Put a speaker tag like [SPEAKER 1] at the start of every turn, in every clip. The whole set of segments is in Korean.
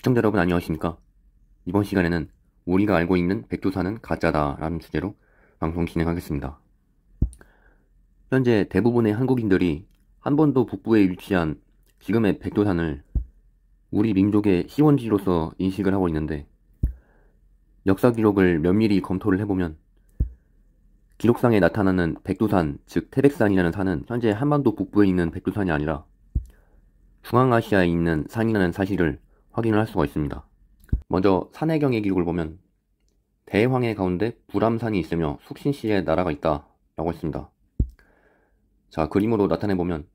[SPEAKER 1] 시청자 여러분 안녕하십니까? 이번 시간에는 우리가 알고 있는 백두산은 가짜다 라는 주제로 방송 진행하겠습니다. 현재 대부분의 한국인들이 한 번도 북부에 위치한 지금의 백두산을 우리 민족의 시원지로서 인식을 하고 있는데 역사 기록을 면밀히 검토를 해보면 기록상에 나타나는 백두산, 즉 태백산이라는 산은 현재 한반도 북부에 있는 백두산이 아니라 중앙아시아에 있는 산이라는 사실을 확인을 할 수가 있습니다. 먼저 산해경의 기록을 보면 대황해 가운데 불암산이 있으며 숙신씨의 나라가 있다 라고 했습니다. 자 그림으로 나타내보면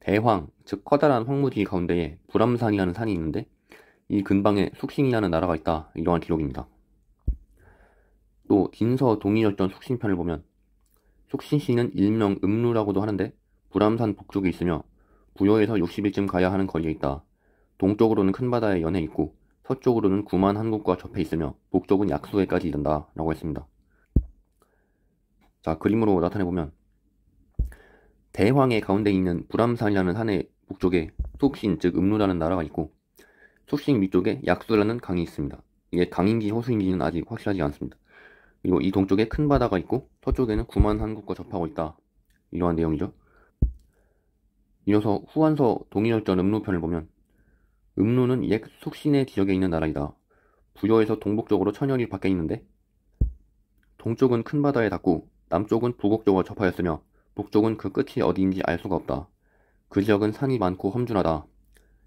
[SPEAKER 1] 대황 즉 커다란 황무지 가운데에 불암산이라는 산이 있는데 이 근방에 숙신이라는 나라가 있다 이러한 기록입니다. 또긴서동의절전 숙신편을 보면 숙신씨는 일명 음루라고도 하는데 불암산 북쪽에 있으며 부여에서 60일쯤 가야 하는 거리에 있다 동쪽으로는 큰 바다에 연해 있고 서쪽으로는 구만 한국과 접해 있으며 북쪽은 약수에까지 이른다 라고 했습니다. 자 그림으로 나타내보면 대황의 가운데 있는 불암산이라는 산의 북쪽에 속신 즉 음로라는 나라가 있고 속신 위쪽에 약수라는 강이 있습니다. 이게 강인지 호수인지는 아직 확실하지 않습니다. 그리고 이 동쪽에 큰 바다가 있고 서쪽에는 구만 한국과 접하고 있다 이러한 내용이죠. 이어서 후한서 동일열전 음로편을 보면 음로는 옛 숙신의 지역에 있는 나라이다. 부여에서 동북쪽으로 천여리 밖에 있는데 동쪽은 큰 바다에 닿고 남쪽은 북옥쪽으로 접하였으며 북쪽은 그 끝이 어디인지 알 수가 없다. 그 지역은 산이 많고 험준하다.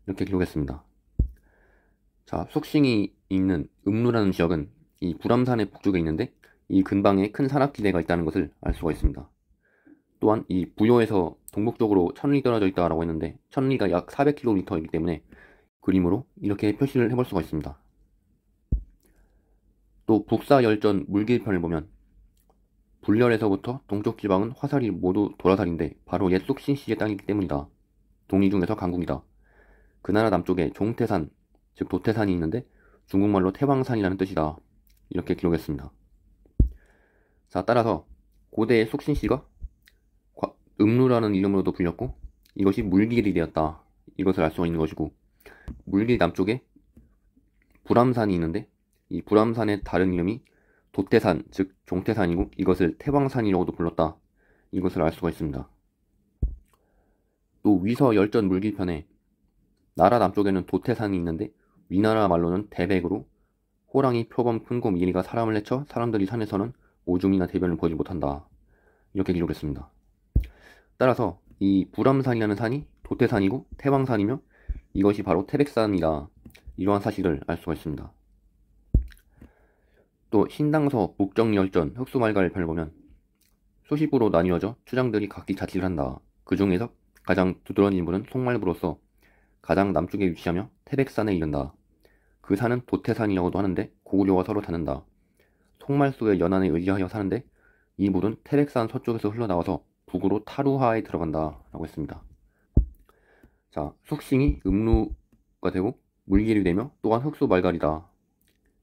[SPEAKER 1] 이렇게 기록했습니다. 자, 숙신이 있는 음루라는 지역은 이부람산의 북쪽에 있는데 이 근방에 큰 산악지대가 있다는 것을 알 수가 있습니다. 또한 이 부여에서 동북쪽으로 천리 떨어져 있다라고 했는데 천리가 약 400km이기 때문에 그림으로 이렇게 표시를 해볼 수가 있습니다. 또 북사열전 물길편을 보면 불렬에서부터 동쪽 지방은 화살이 모두 돌아살인데 바로 옛 쑥신 씨의 땅이기 때문이다. 동이 중에서 강국이다. 그 나라 남쪽에 종태산, 즉 도태산이 있는데 중국말로 태왕산이라는 뜻이다. 이렇게 기록했습니다. 자, 따라서 고대의 쑥신 씨가 음루라는 이름으로도 불렸고 이것이 물길이 되었다. 이것을 알수가 있는 것이고 물길 남쪽에 불암산이 있는데 이 불암산의 다른 이름이 도태산 즉 종태산이고 이것을 태방산이라고도 불렀다 이것을 알 수가 있습니다. 또 위서 열전 물기편에 나라 남쪽에는 도태산이 있는데 위나라 말로는 대백으로 호랑이, 표범, 큰곰, 이리가 사람을 해쳐 사람들이 산에서는 오줌이나 대변을 보지 못한다. 이렇게 기록했습니다. 따라서 이 불암산이라는 산이 도태산이고 태방산이며 이것이 바로 태백산이다 이러한 사실을 알 수가 있습니다. 또 신당서, 목정열전, 흑수말가를 펼보면수식으로 나뉘어져 추장들이 각기 자치를 한다. 그 중에서 가장 두드러진 인물은 송말부로서 가장 남쪽에 위치하며 태백산에 이른다. 그 산은 도태산이라고도 하는데 고구려와 서로 다른다. 송말소의 연안에 의지하여 사는데 이 물은 태백산 서쪽에서 흘러나와서 북으로 타루하에 들어간다. 라고 했습니다. 자, 숙싱이 음루가 되고 물길이 되며 또한 흑수말갈이다.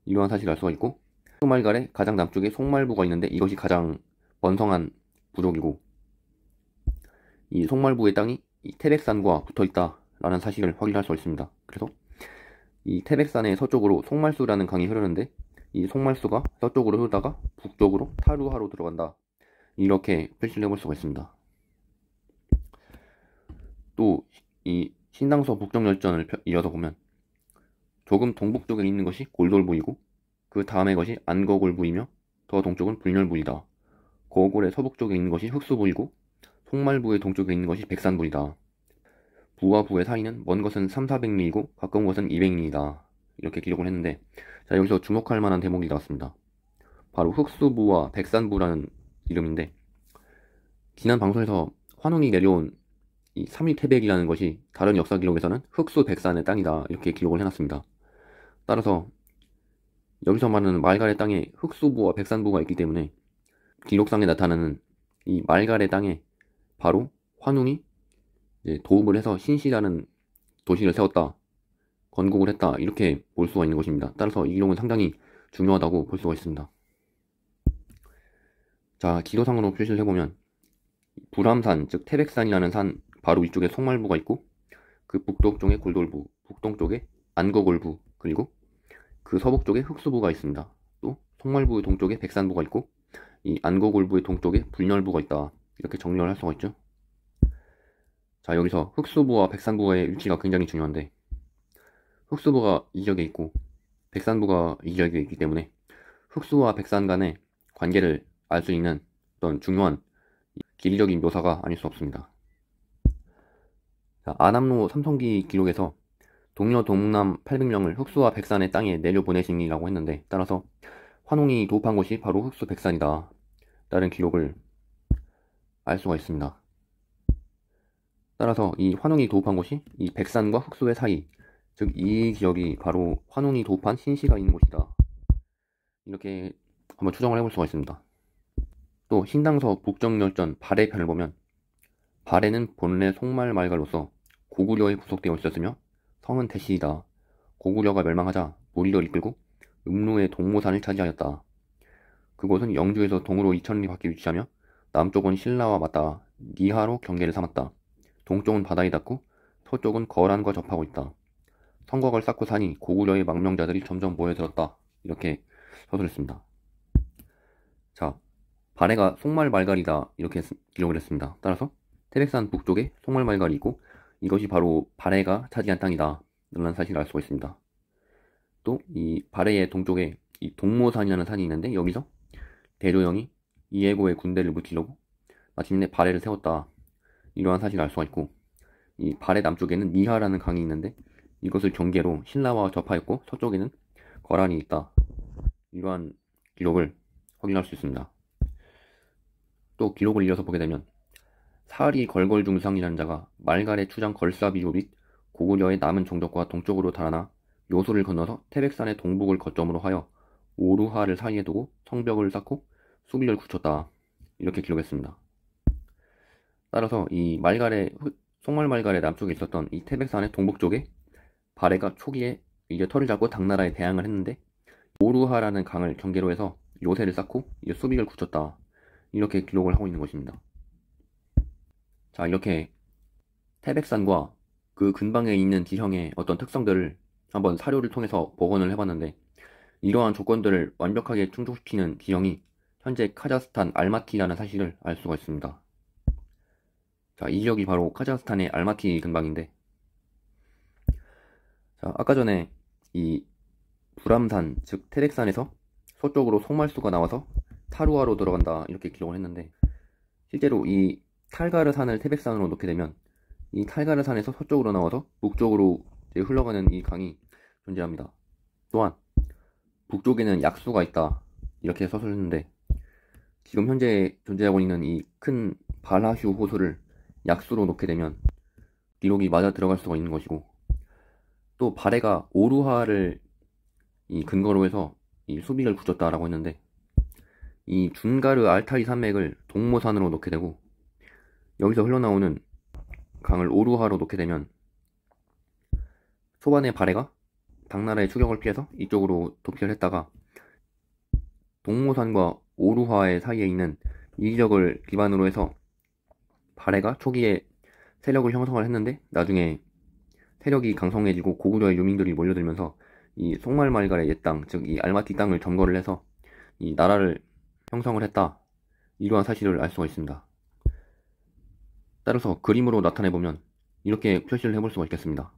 [SPEAKER 1] 이러한 사실을 알 수가 있고 흑수말갈의 가장 남쪽에 송말부가 있는데 이것이 가장 번성한 부족이고 이 송말부의 땅이 태백산과 붙어있다 라는 사실을 확인할 수 있습니다. 그래서 이태백산의 서쪽으로 송말수라는 강이 흐르는데 이 송말수가 서쪽으로 흐르다가 북쪽으로 타루하로 들어간다. 이렇게 표시를 해볼 수가 있습니다. 또이 신당서 북정열전을 이어서 보면 조금 동북 쪽에 있는 것이 골돌부이고 그 다음의 것이 안거골부이며 더 동쪽은 불멸부이다. 거골의 서북 쪽에 있는 것이 흑수부이고 송말부의 동쪽에 있는 것이 백산부이다. 부와 부의 사이는 먼 것은 3, 400리이고 가까운 것은 200리이다. 이렇게 기록을 했는데 자 여기서 주목할 만한 대목이 나왔습니다. 바로 흑수부와 백산부라는 이름인데 지난 방송에서 환웅이 내려온 이 삼위태백이라는 것이 다른 역사 기록에서는 흑수 백산의 땅이다 이렇게 기록을 해놨습니다. 따라서 여기서 말하는 말갈의 땅에 흑수부와 백산부가 있기 때문에 기록상에 나타나는 이 말갈의 땅에 바로 환웅이 도읍을 해서 신시라는 도시를 세웠다, 건국을 했다 이렇게 볼 수가 있는 것입니다. 따라서 이 기록은 상당히 중요하다고 볼 수가 있습니다. 자, 기도상으로 표시를 해보면 불암산, 즉 태백산이라는 산 바로 위쪽에 송말부가 있고 그 북동쪽에 골돌부, 북동쪽에 안거골부 그리고 그 서북쪽에 흑수부가 있습니다. 또 송말부의 동쪽에 백산부가 있고 이 안거골부의 동쪽에 불열부가 있다. 이렇게 정렬를할 수가 있죠. 자 여기서 흑수부와 백산부의 위치가 굉장히 중요한데 흑수부가 이 지역에 있고 백산부가 이 지역에 있기 때문에 흑수와 백산 간의 관계를 알 수 있는 어떤 중요한 길이적인 묘사가 아닐 수 없습니다. 아남로 삼성기 기록에서 동료 동남 800명을 흑수와 백산의 땅에 내려보내신이라고 했는데 따라서 환웅이 도읍한 곳이 바로 흑수 백산이다. 다른 기록을 알 수가 있습니다. 따라서 이 환웅이 도읍한 곳이 이 백산과 흑수의 사이 즉 이 지역이 바로 환웅이 도읍한 신시가 있는 곳이다. 이렇게 한번 추정을 해볼 수가 있습니다. 또 신당서 북정열전 발해 편을 보면 발해는 본래 송말 말갈로서 고구려에 구속되어 있었으며 성은 대시이다 고구려가 멸망하자 무리를 이끌고 음로의 동모산을 차지하였다. 그곳은 영주에서 동으로 2천리 밖에 위치하며 남쪽은 신라와 맞닿아 니하로 경계를 삼았다. 동쪽은 바다에 닿고 서쪽은 거란과 접하고 있다. 성곽을 쌓고 사니 고구려의 망명자들이 점점 모여들었다. 이렇게 서술했습니다. 자, 발해가 송말말갈이다 이렇게 기록을 했습니다. 따라서 테렉산 북쪽에 송말말갈이 있고 이것이 바로 바레가 차지한 땅이다. 라는 사실을 알 수가 있습니다. 또이 바레의 동쪽에 이 동모산이라는 산이 있는데 여기서 대조영이 이에고의 군대를 무찌려고 마침내 바레를 세웠다. 이러한 사실을 알 수가 있고 이 발해 남쪽에는 니하라는 강이 있는데 이것을 경계로 신라와 접하였고 서쪽에는 거란이 있다. 이러한 기록을 확인할 수 있습니다. 또 기록을 이어서 보게 되면 사리 걸걸 중상이란 자가 말갈의 추장 걸사비료 및 고구려의 남은 종적과 동쪽으로 달아나 요소를 건너서 태백산의 동북을 거점으로 하여 오루하를 사이에 두고 성벽을 쌓고 수비를 굳혔다. 이렇게 기록했습니다. 따라서 이 말갈의 송말 말갈의 남쪽에 있었던 이 태백산의 동북쪽에 바레가 초기에 이제 터를 잡고 당나라에 대항을 했는데 오루하라는 강을 경계로 해서 요새를 쌓고 수비를 굳혔다. 이렇게 기록을 하고 있는 것입니다. 자, 이렇게 태백산과 그 근방에 있는 지형의 어떤 특성들을 한번 사료를 통해서 복원을 해봤는데 이러한 조건들을 완벽하게 충족시키는 지형이 현재 카자흐스탄 알마티라는 사실을 알 수가 있습니다. 자, 이 지역이 바로 카자흐스탄의 알마티 근방인데 자, 아까 전에 이 불암산, 즉 태백산에서 서쪽으로 송말수가 나와서 타루아로 들어간다 이렇게 기록을 했는데 실제로 이 탈가르산을 태백산으로 놓게 되면 이 탈가르산에서 서쪽으로 나와서 북쪽으로 흘러가는 이 강이 존재합니다. 또한 북쪽에는 약수가 있다 이렇게 써서는데 지금 현재 존재하고 있는 이 큰 발하슈 호수를 약수로 놓게 되면 기록이 맞아 들어갈 수가 있는 것이고 또 바레가 오루하를 이 근거로 해서 이 수비를 굳혔다라고 했는데 이 준가르 알타리 산맥을 동모산으로 놓게 되고 여기서 흘러나오는 강을 오루하로 놓게 되면 초반에 발해가 당나라의 추격을 피해서 이쪽으로 도피를 했다가 동모산과 오루하의 사이에 있는 이 지역을 기반으로 해서 발해가 초기에 세력을 형성을 했는데 나중에 세력이 강성해지고 고구려의 유민들이 몰려들면서 이 송말말갈의 옛 땅, 즉 이 알마티 땅을 점거를 해서 이 나라를 형성을 했다. 이러한 사실을 알 수가 있습니다. 따라서 그림으로 나타내보면 이렇게 표시를 해볼 수가 있겠습니다.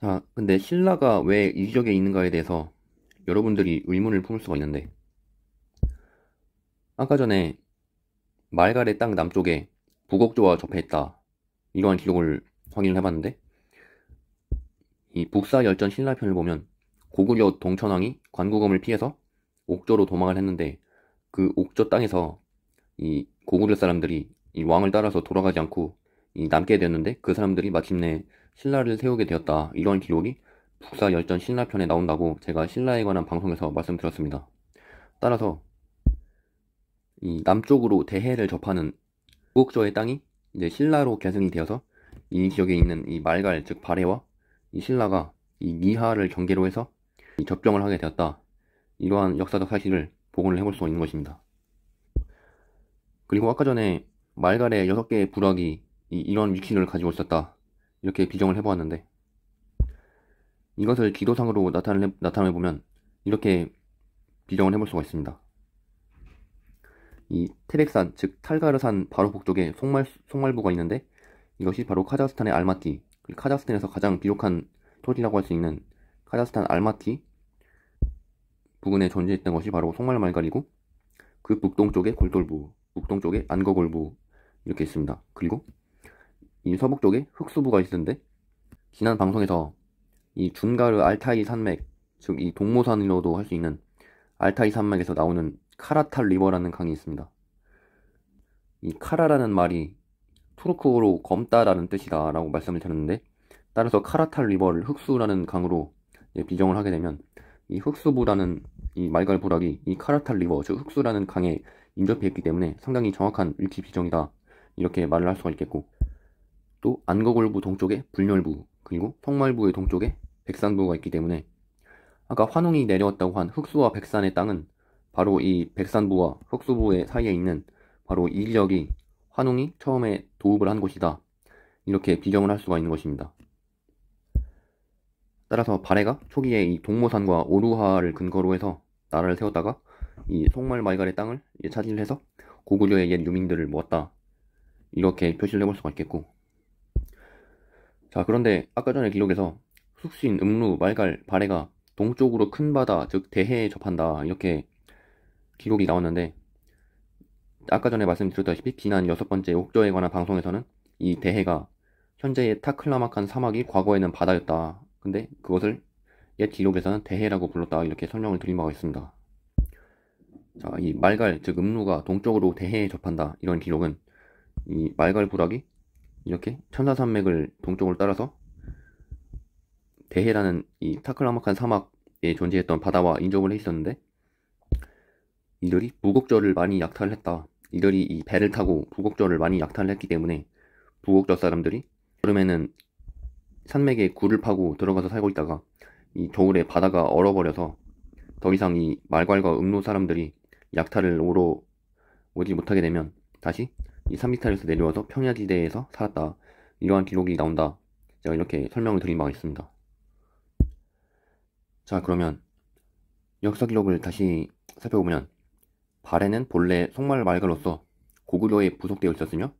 [SPEAKER 1] 자, 근데 신라가 왜 이 지역에 있는가에 대해서 여러분들이 의문을 품을 수가 있는데 아까 전에 말갈의 땅 남쪽에 북옥조와 접해있다 이러한 기록을 확인을 해봤는데 이 북사열전 신라편을 보면 고구려 동천왕이 관구검을 피해서 옥조로 도망을 했는데 그 옥저 땅에서 이 고구려 사람들이 이 왕을 따라서 돌아가지 않고 이 남게 되었는데 그 사람들이 마침내 신라를 세우게 되었다. 이런 기록이 북사 열전 신라편에 나온다고 제가 신라에 관한 방송에서 말씀드렸습니다. 따라서 이 남쪽으로 대해를 접하는 북저의 땅이 이제 신라로 계승이 되어서 이 지역에 있는 이 말갈 즉 발해와 이 신라가 이 미하를 경계로 해서 접종을 하게 되었다. 이러한 역사적 사실을 복원을 해볼 수 있는 것입니다. 그리고 아까 전에 말갈에 6개의 부락이 이런 위치를 가지고 있었다. 이렇게 비정을 해보았는데 이것을 기도상으로 나타내, 나타내보면 이렇게 비정을 해볼 수가 있습니다. 이테렉산즉 탈가르산 바로 북쪽에 송말, 송말부가 있는데 이것이 바로 카자흐스탄의 알마티, 그 카자흐스탄에서 가장 비옥한 토지라고 할 수 있는 카자흐스탄 알마티 부근에 존재했던 것이 바로 송말말갈리고그 북동쪽에 골돌부, 북동쪽에 안거골부 이렇게 있습니다. 그리고 이 서북쪽에 흑수부가 있는데 었 지난 방송에서 이 준가르 알타이 산맥, 즉 이 동모산으로도 할 수 있는 알타이 산맥에서 나오는 카라탈 리버라는 강이 있습니다. 이 카라라는 말이 투르크어로 검다라는 뜻이다 라고 말씀을 드렸는데 따라서 카라탈 리버를 흑수라는 강으로 예, 비정을 하게 되면 이 흑수부라는 이 말갈보락이 이 카라탈 리버, 즉 흑수라는 강에 인접해 있기 때문에 상당히 정확한 일치 비정이다. 이렇게 말을 할 수가 있겠고 또 안거골부 동쪽에 불멸부 그리고 성말부의 동쪽에 백산부가 있기 때문에 아까 환웅이 내려왔다고 한 흑수와 백산의 땅은 바로 이 백산부와 흑수부의 사이에 있는 바로 이 지역이 환웅이 처음에 도읍을 한 곳이다. 이렇게 비정을 할 수가 있는 것입니다. 따라서 바레가 초기에 이 동모산과 오루하를 근거로 해서 나라를 세웠다가 이 속말 말갈의 땅을 차지해서 고구려의 옛 유민들을 모았다. 이렇게 표시를 해볼 수가 있겠고. 자, 그런데 아까 전에 기록에서 숙신, 음루, 말갈, 바레가 동쪽으로 큰 바다, 즉 대해에 접한다. 이렇게 기록이 나왔는데 아까 전에 말씀드렸다시피 지난 여섯 번째 옥저에 관한 방송에서는 이 대해가 현재의 타클라마칸 사막이 과거에는 바다였다. 근데 그것을 옛 기록에서는 대해라고 불렀다 이렇게 설명을 드린 바가 있습니다. 자, 이 말갈 즉음루가 동쪽으로 대해에 접한다 이런 기록은 이 말갈 부락이 이렇게 천사산맥을 동쪽으로 따라서 대해라는 이 타클라마칸 사막에 존재했던 바다와 인접을 해 있었는데 이들이 부곡절을 많이 약탈 했다. 이들이 이 배를 타고 부곡절을 많이 약탈 했기 때문에 부곡절 사람들이 여름에는 산맥에 굴을 파고 들어가서 살고 있다가 이 겨울에 바다가 얼어버려서 더 이상 이 말괄과 음로 사람들이 약탈을 오러 오지 못하게 되면 다시 이산미탈에서 내려와서 평야지대에서 살았다. 이러한 기록이 나온다. 제가 이렇게 설명을 드린 바가 있습니다. 자 그러면 역사 기록을 다시 살펴보면 발레는 본래 속말 말괄로서 고구려에 부속되어 있었으며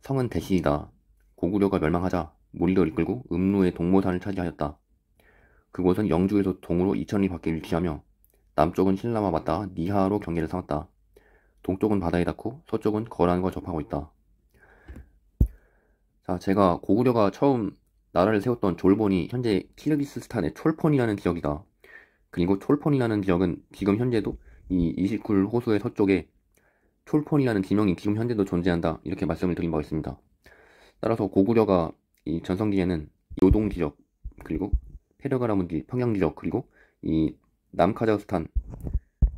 [SPEAKER 1] 성은 대시이다. 고구려가 멸망하자 무리를 이끌고 음로의 동모산을 차지하였다. 그곳은 영주에서 동으로 2천리 밖에 위치하며 남쪽은 신라와 맞다 니하로 경계를 삼았다. 동쪽은 바다에 닿고 서쪽은 거란과 접하고 있다. 자, 제가 고구려가 처음 나라를 세웠던 졸본이 현재 키르기스스탄의 촐폰이라는 지역이다. 그리고 촐폰이라는 지역은 지금 현재도 이이9쿨 호수의 서쪽에 촐폰이라는 지명이 지금 현재도 존재한다. 이렇게 말씀을 드린 바 있습니다. 따라서 고구려가 이 전성기에는 요동 지역 그리고 페르가라문지 평양 지역 그리고 이 남카자흐스탄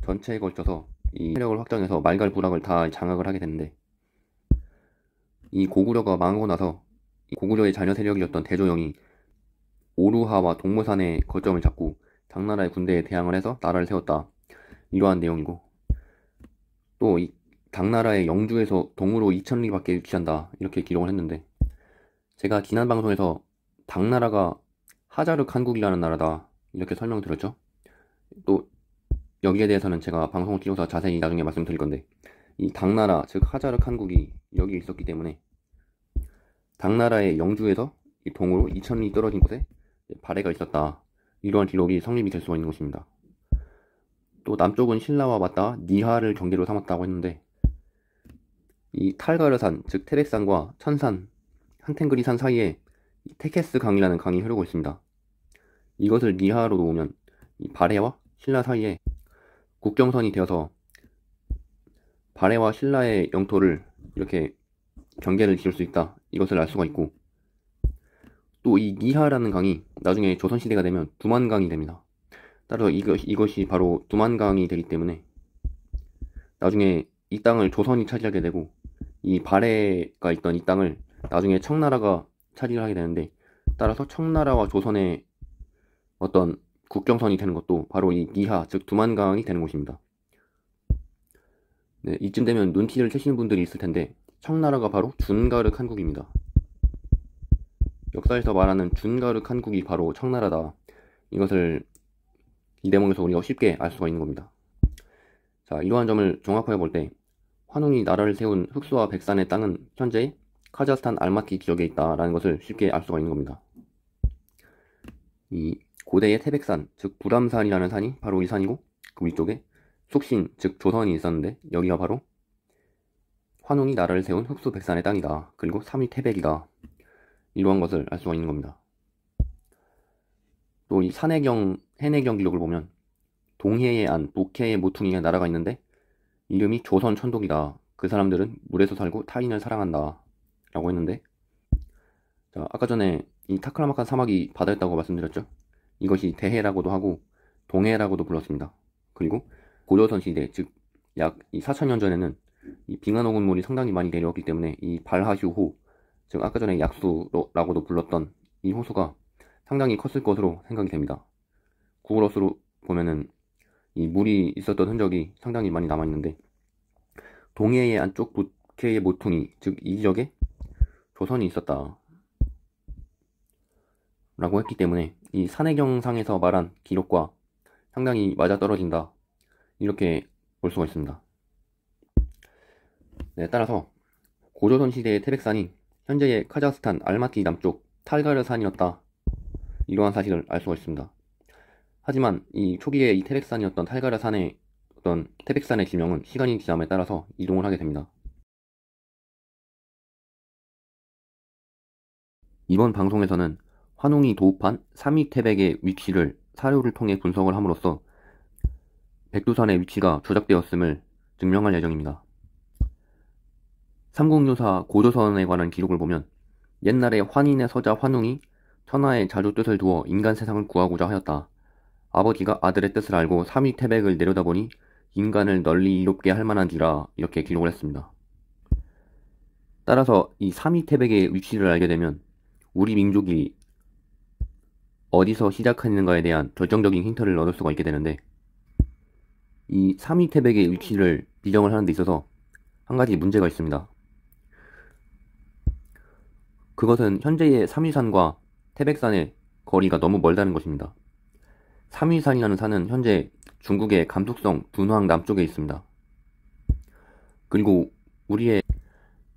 [SPEAKER 1] 전체에 걸쳐서 이 세력을 확장해서 말갈 부락을 다 장악을 하게 되는데 이 고구려가 망하고 나서 고구려의 자녀 세력이었던 대조영이 오루하와 동무산에 거점을 잡고 당나라의 군대에 대항을 해서 나라를 세웠다. 이러한 내용이고 또 이 당나라의 영주에서 동으로 2천리밖에 위치한다 이렇게 기록을 했는데 제가 지난 방송에서 당나라가 하자르 칸국이라는 나라다 이렇게 설명드렸죠. 또 여기에 대해서는 제가 방송을 찍어서 자세히 나중에 말씀드릴 건데 이 당나라 즉 하자르 칸국이 여기 있었기 때문에 당나라의 영주에서 이 동으로 2천리 떨어진 곳에 발해가 있었다. 이러한 기록이 성립이 될 수가 있는 것입니다. 또 남쪽은 신라와 맞다 니하를 경계로 삼았다고 했는데 이 탈가르산 즉 테렉산과 천산 산탱그리 산 사이에 이 테케스 강이라는 강이 흐르고 있습니다. 이것을 니하로 놓으면 이 바레와 신라 사이에 국경선이 되어서 바레와 신라의 영토를 이렇게 경계를 지을 수 있다 이것을 알 수가 있고 또 이 니하라는 강이 나중에 조선시대가 되면 두만강이 됩니다. 따라서 이것, 이것이 바로 두만강이 되기 때문에 나중에 이 땅을 조선이 차지하게 되고 이 발해가 있던 이 땅을 나중에 청나라가 차지를 하게 되는데 따라서 청나라와 조선의 어떤 국경선이 되는 것도 바로 이 이하 즉 두만강이 되는 곳입니다. 네, 이쯤 되면 눈티를 채시는 분들이 있을 텐데 청나라가 바로 준가르 칸국입니다. 역사에서 말하는 준가르 칸국이 바로 청나라다. 이것을 이 대목에서 우리가 쉽게 알 수가 있는 겁니다. 자, 이러한 점을 종합하여 볼 때 환웅이 나라를 세운 흑수와 백산의 땅은 현재 카자흐스탄 알마키 지역에 있다라는 것을 쉽게 알 수가 있는 겁니다. 이 고대의 태백산, 즉부람산이라는 산이 바로 이 산이고 그 위쪽에 속신, 즉 조선이 있었는데 여기가 바로 환웅이 나라를 세운 흑수백산의 땅이다. 그리고 삼위 태백이다. 이러한 것을 알 수가 있는 겁니다. 또 이 산해경, 해내경 기록을 보면 동해의 안, 북해의 모퉁이가 날아가 있는데 이름이 조선 천독이다. 그 사람들은 물에서 살고 타인을 사랑한다. 라고 했는데 자, 아까 전에 이 타클라마칸 사막이 바다였다고 말씀드렸죠? 이것이 대해라고도 하고 동해라고도 불렀습니다. 그리고 고려선 시대, 즉 약 4천년 전에는 이빙하 녹은 물이 상당히 많이 내려왔기 때문에 이 발하슈호, 즉 아까 전에 약수라고도 불렀던 이 호수가 상당히 컸을 것으로 생각이 됩니다. 구글어스로 보면은 이 물이 있었던 흔적이 상당히 많이 남아있는데 동해의 안쪽 북해의 모퉁이, 즉 이 지역에 조선이 있었다. 라고 했기 때문에 이 산해경상에서 말한 기록과 상당히 맞아떨어진다. 이렇게 볼 수가 있습니다. 네, 따라서 고조선 시대의 태백산이 현재의 카자흐스탄 알마티 남쪽 탈가르산이었다. 이러한 사실을 알 수가 있습니다. 하지만 이 초기에 이 태백산이었던 탈가르산의 어떤 태백산의 지명은 시간이 지남에 따라서 이동을 하게 됩니다. 이번 방송에서는 환웅이 도읍한 3위 태백의 위치를 사료를 통해 분석을 함으로써 백두산의 위치가 조작되었음을 증명할 예정입니다. 삼국유사 고조선에 관한 기록을 보면 옛날에 환인의 서자 환웅이 천하에 자주 뜻을 두어 인간 세상을 구하고자 하였다. 아버지가 아들의 뜻을 알고 삼위 태백을 내려다보니 인간을 널리 이롭게 할 만한지라 이렇게 기록을 했습니다. 따라서 이 삼위 태백의 위치를 알게 되면 우리 민족이 어디서 시작하는가에 대한 결정적인 힌트를 얻을 수가 있게 되는데 이 3위 태백의 위치를 지정을 하는 데 있어서 한 가지 문제가 있습니다. 그것은 현재의 3위산과 태백산의 거리가 너무 멀다는 것입니다. 3위산이라는 산은 현재 중국의 감독성 둔황 남쪽에 있습니다. 그리고 우리의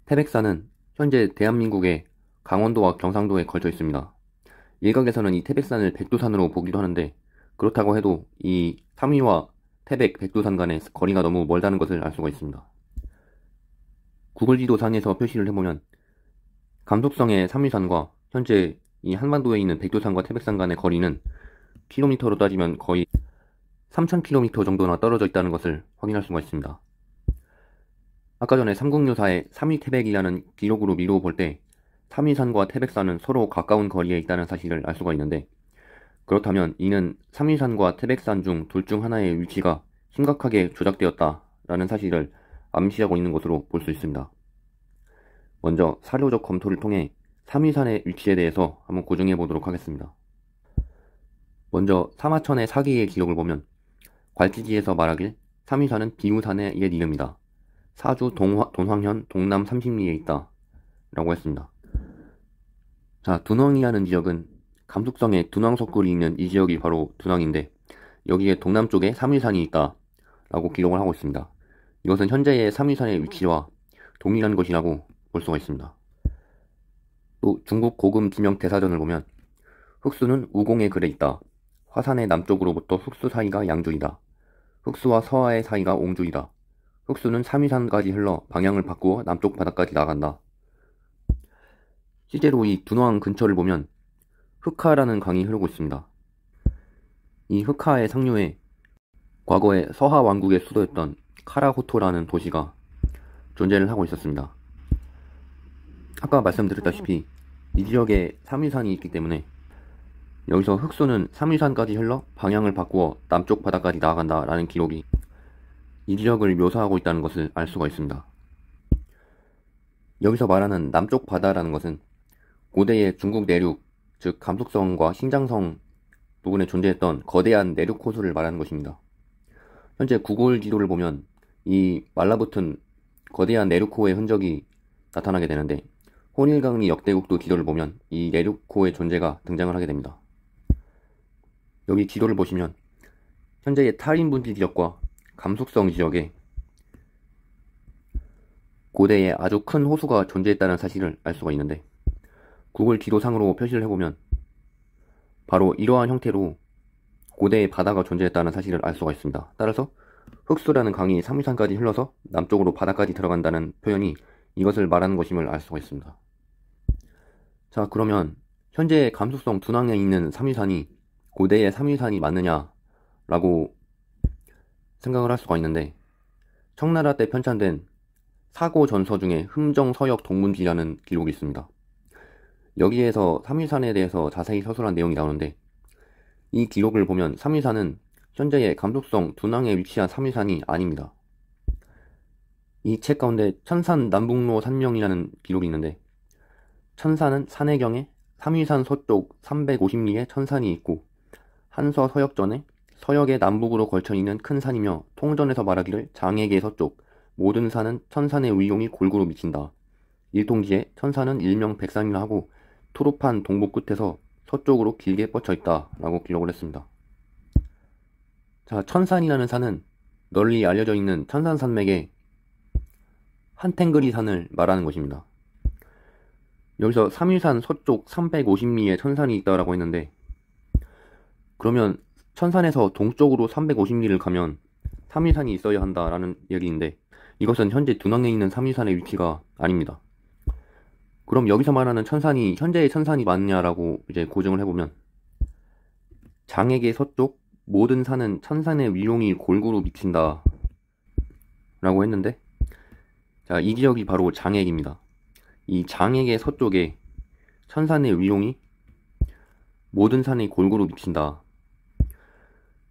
[SPEAKER 1] 태백산은 현재 대한민국의 강원도와 경상도에 걸쳐 있습니다. 일각에서는 이 태백산을 백두산으로 보기도 하는데 그렇다고 해도 이 삼위와 태백 백두산 간의 거리가 너무 멀다는 것을 알 수가 있습니다. 구글지도상에서 표시를 해보면 감속성의 삼위산과 현재 이 한반도에 있는 백두산과 태백산 간의 거리는 킬로미터로 따지면 거의 3,000km 정도나 떨어져 있다는 것을 확인할 수가 있습니다. 아까 전에 삼국유사의 삼위태백이라는 기록으로 미루어 볼때 삼위산과 태백산은 서로 가까운 거리에 있다는 사실을 알 수가 있는데 그렇다면 이는 삼위산과 태백산 중 둘 중 하나의 위치가 심각하게 조작되었다라는 사실을 암시하고 있는 것으로 볼 수 있습니다. 먼저 사료적 검토를 통해 삼위산의 위치에 대해서 한번 고증해 보도록 하겠습니다. 먼저 사마천의 사기의 기록을 보면 괄지지에서 말하길 삼위산은 비우산의 옛 이름이다. 사주 동화, 동황현 동남 30리에 있다. 라고 했습니다. 자, 둔왕이라는 지역은 감독성의 두낭 석굴이 있는 이 지역이 바로 두낭인데 여기에 동남쪽에 삼위산이 있다 라고 기록을 하고 있습니다. 이것은 현재의 삼위산의 위치와 동일한 것이라고 볼 수가 있습니다. 또 중국 고금 지명 대사전을 보면 흑수는 우공의 글에 있다. 화산의 남쪽으로부터 흑수 사이가 양주이다. 흑수와 서하의 사이가 옹주이다. 흑수는 삼위산까지 흘러 방향을 바꾸어 남쪽 바닥까지 나간다. 실제로 이둔화왕 근처를 보면 흑하라는 강이 흐르고 있습니다. 이 흑하의 상류에 과거에 서하 왕국의 수도였던 카라호토라는 도시가 존재를 하고 있었습니다. 아까 말씀드렸다시피 이 지역에 삼위산이 있기 때문에 여기서 흑수는 삼위산까지 흘러 방향을 바꾸어 남쪽 바다까지 나아간다라는 기록이 이 지역을 묘사하고 있다는 것을 알 수가 있습니다. 여기서 말하는 남쪽 바다라는 것은 고대의 중국 내륙, 즉 감속성과 신장성 부분에 존재했던 거대한 내륙 호수를 말하는 것입니다. 현재 구글 지도를 보면 이 말라붙은 거대한 내륙호의 흔적이 나타나게 되는데 혼일강리 역대국도 기도를 보면 이 내륙호의 존재가 등장을 하게 됩니다. 여기 기도를 보시면 현재의 탈인 분지 지역과 감속성 지역에 고대에 아주 큰 호수가 존재했다는 사실을 알 수가 있는데 구글 지도상으로 표시를 해보면 바로 이러한 형태로 고대의 바다가 존재했다는 사실을 알 수가 있습니다. 따라서 흑수라는 강이 삼위산까지 흘러서 남쪽으로 바다까지 들어간다는 표현이 이것을 말하는 것임을 알 수가 있습니다. 자 그러면 현재 감수성 둔항에 있는 삼위산이 고대의 삼위산이 맞느냐라고 생각을 할 수가 있는데 청나라 때 편찬된 사고 전서 중에 흠정서역 동문지라는 기록이 있습니다. 여기에서 삼일산에 대해서 자세히 서술한 내용이 나오는데 이 기록을 보면 삼일산은 현재의 감독성 d u 에 위치한 삼일산이 아닙니다. 이 책 가운데 천산 남북로 산명이라는 기록이 있는데 천산은 산의 경에 삼일산 서쪽 350리의 천산이 있고 한서 서역전에 서역의 남북으로 걸쳐 있는 큰 산이며 통전에서 말하기를 장에게 서쪽 모든 산은 천산의 위용이 골고루 미친다. 일통기에 천산은 일명 백산이라 하고 토로판 동부 끝에서 서쪽으로 길게 뻗쳐 있다 라고 기록을 했습니다. 자, 천산이라는 산은 널리 알려져 있는 천산산맥의 한탱그리 산을 말하는 것입니다. 여기서 삼일산 서쪽 3 5 0미의 천산이 있다라고 했는데 그러면 천산에서 동쪽으로 3 5 0미를 가면 삼일산이 있어야 한다라는 얘기인데 이것은 현재 둔 u 에 있는 삼일산의 위치가 아닙니다. 그럼 여기서 말하는 천산이 현재의 천산이 맞냐라고 이제 고증을 해보면 장에게 서쪽 모든 산은 천산의 위용이 골고루 미친다 라고 했는데 자이 지역이 바로 장액입니다 이 장액의 서쪽에 천산의 위용이 모든 산이 골고루 미친다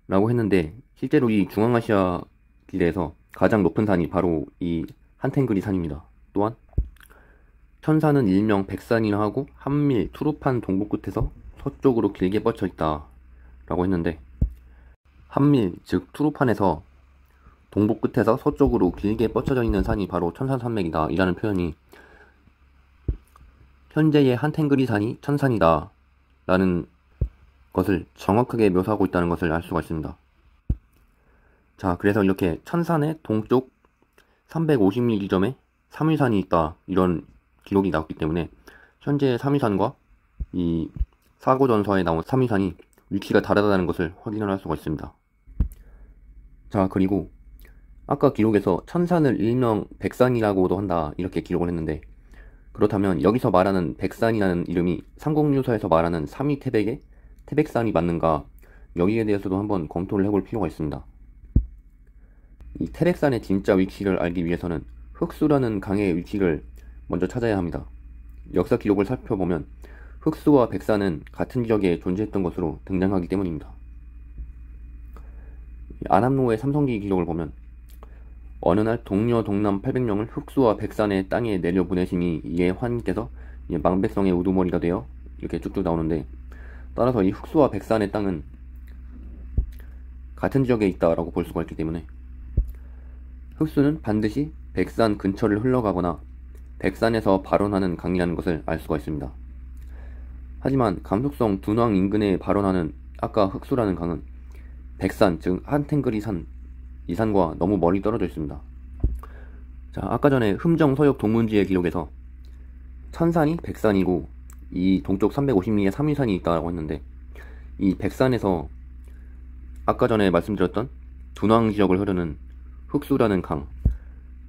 [SPEAKER 1] 라고 했는데 실제로 이 중앙아시아 길에서 가장 높은 산이 바로 이 한탱그리 산입니다 또한 천산은 일명 백산이라 하고 한밀 투루판 동부 끝에서 서쪽으로 길게 뻗쳐 있다 라고 했는데 한밀 즉 투루판에서 동부 끝에서 서쪽으로 길게 뻗쳐져 있는 산이 바로 천산산맥이다 이라는 표현이 현재의 한탱그리 산이 천산이다 라는 것을 정확하게 묘사하고 있다는 것을 알 수가 있습니다. 자 그래서 이렇게 천산의 동쪽 350m 지점에 삼일산이 있다 이런 기록이 나왔기 때문에 현재 3위산과 이 사고전서에 나온 3위산이 위치가 다르다는 것을 확인을 할 수가 있습니다. 자 그리고 아까 기록에서 천산을 일명 백산이라고도 한다 이렇게 기록을 했는데 그렇다면 여기서 말하는 백산이라는 이름이 삼국유사에서 말하는 삼위 태백의 태백산이 맞는가 여기에 대해서도 한번 검토를 해볼 필요가 있습니다. 이 태백산의 진짜 위치를 알기 위해서는 흑수라는 강의 위치를 먼저 찾아야 합니다. 역사 기록을 살펴보면 흑수와 백사는 같은 지역에 존재했던 것으로 등장하기 때문입니다. 아남노의 삼성기 기록을 보면 어느 날동료 동남 800명을 흑수와 백산의 땅에 내려보내시니 이에 환께서 망백성의 우두머리가 되어 이렇게 쭉쭉 나오는데 따라서 이 흑수와 백산의 땅은 같은 지역에 있다라고 볼 수가 있기 때문에 흑수는 반드시 백산 근처를 흘러가거나 백산에서 발원하는 강이라는 것을 알 수가 있습니다. 하지만 감속성 둔왕 인근에 발원하는 아까 흑수라는 강은 백산, 즉 한탱글이 산, 이 산과 너무 멀리 떨어져 있습니다. 자, 아까 전에 흠정 서역 동문지의 기록에서 천산이 백산이고 이 동쪽 350리에 삼위산이 있다고 했는데 이 백산에서 아까 전에 말씀드렸던 둔왕 지역을 흐르는 흑수라는 강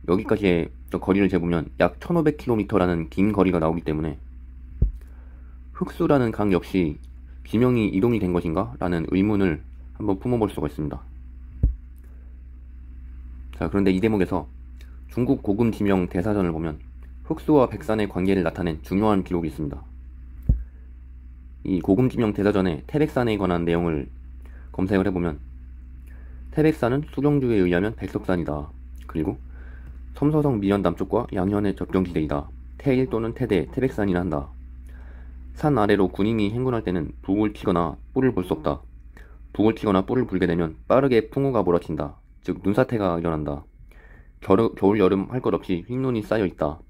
[SPEAKER 1] 여기까지의 거리를 재보면 약 1500km라는 긴 거리가 나오기 때문에 흑수라는 강 역시 지명이 이동이 된 것인가? 라는 의문을 한번 품어볼 수가 있습니다. 자, 그런데 이 대목에서 중국 고금 지명 대사전을 보면 흑수와 백산의 관계를 나타낸 중요한 기록이 있습니다. 이 고금 지명 대사전에 태백산에 관한 내용을 검색을 해보면 태백산은 수경주에 의하면 백석산이다. 그리고 텀서성 미연 남쪽과 양현의 접경지대이다. 태일 또는 태대, 태백산이라 한다. 산 아래로 군인이 행군할 때는 북을 튀거나 뿔을 볼 수 없다. 북을 튀거나 뿔을 불게 되면 빠르게 풍우가 몰아친다. 즉 눈사태가 일어난다. 겨르, 겨울 여름 할 것 없이 흰눈이 쌓여 있다.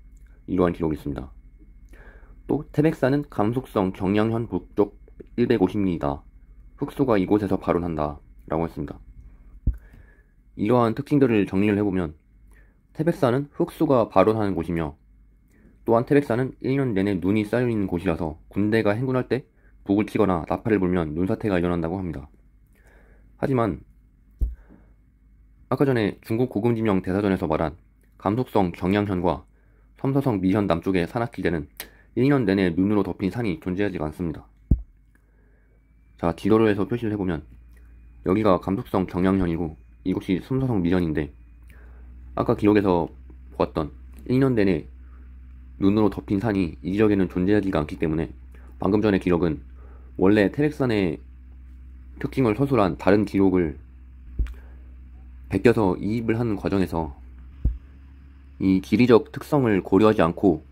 [SPEAKER 1] 이러한 기록이 있습니다. 또 태백산은 감속성 경량현 북쪽 150리이다. 흑수가 이곳에서 발원한다. 라고 했습니다. 이러한 특징들을 정리를 해보면 태백산은 흙수가 발원하는 곳이며 또한 태백산은 1년 내내 눈이 쌓여있는 곳이라서 군대가 행군할 때 북을 치거나 나팔을 불면 눈사태가 일어난다고 합니다. 하지만 아까 전에 중국 고금지명 대사전에서 말한 감속성 경양현과 섬서성 미현 남쪽의 산악지대는 1년 내내 눈으로 덮인 산이 존재하지 않습니다. 자, 지도로에서 표시를 해보면 여기가 감속성 경양현이고 이곳이 섬서성 미현인데 아까 기록에서 보았던 1년 내내 눈으로 덮인 산이 이 지역에는 존재하지가 않기 때문에 방금 전의 기록은 원래 테렉산의 특징을 서술한 다른 기록을 베껴서 이입을 하는 과정에서 이기리적 특성을 고려하지 않고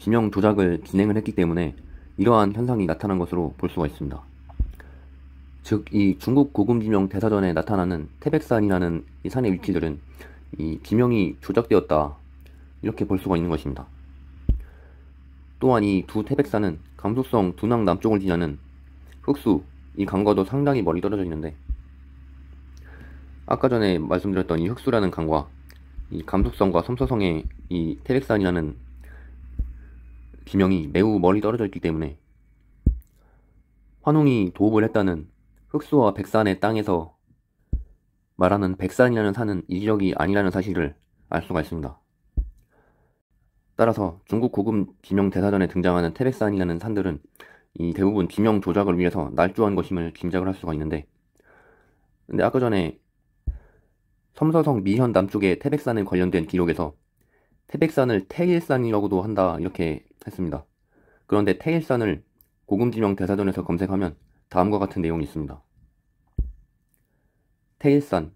[SPEAKER 1] 지명 조작을 진행을 했기 때문에 이러한 현상이 나타난 것으로 볼 수가 있습니다. 즉, 이 중국 고금지명 대사전에 나타나는 태백산이라는 이 산의 위치들은 이 지명이 조작되었다 이렇게 볼 수가 있는 것입니다. 또한 이 두 태백산은 감소성 두낭 남쪽을 지나는 흑수 이 강과도 상당히 멀리 떨어져 있는데 아까 전에 말씀드렸던 이 흑수라는 강과 이 감속성과 섬서성의 이 태백산이라는 지명이 매우 멀리 떨어져 있기 때문에 환웅이 도읍을 했다는 흑수와 백산의 땅에서 말하는 백산이라는 산은 이 인력이 아니라는 사실을 알 수가 있습니다. 따라서 중국 고금 지명 대사전에 등장하는 태백산이라는 산들은 이 대부분 지명 조작을 위해서 날조한 것임을 짐작을 할 수가 있는데 근데 아까 전에 섬서성 미현 남쪽의 태백산에 관련된 기록에서 태백산을 태일산이라고도 한다 이렇게 했습니다. 그런데 태일산을 고금지명 대사전에서 검색하면 다음과 같은 내용이 있습니다. 테일산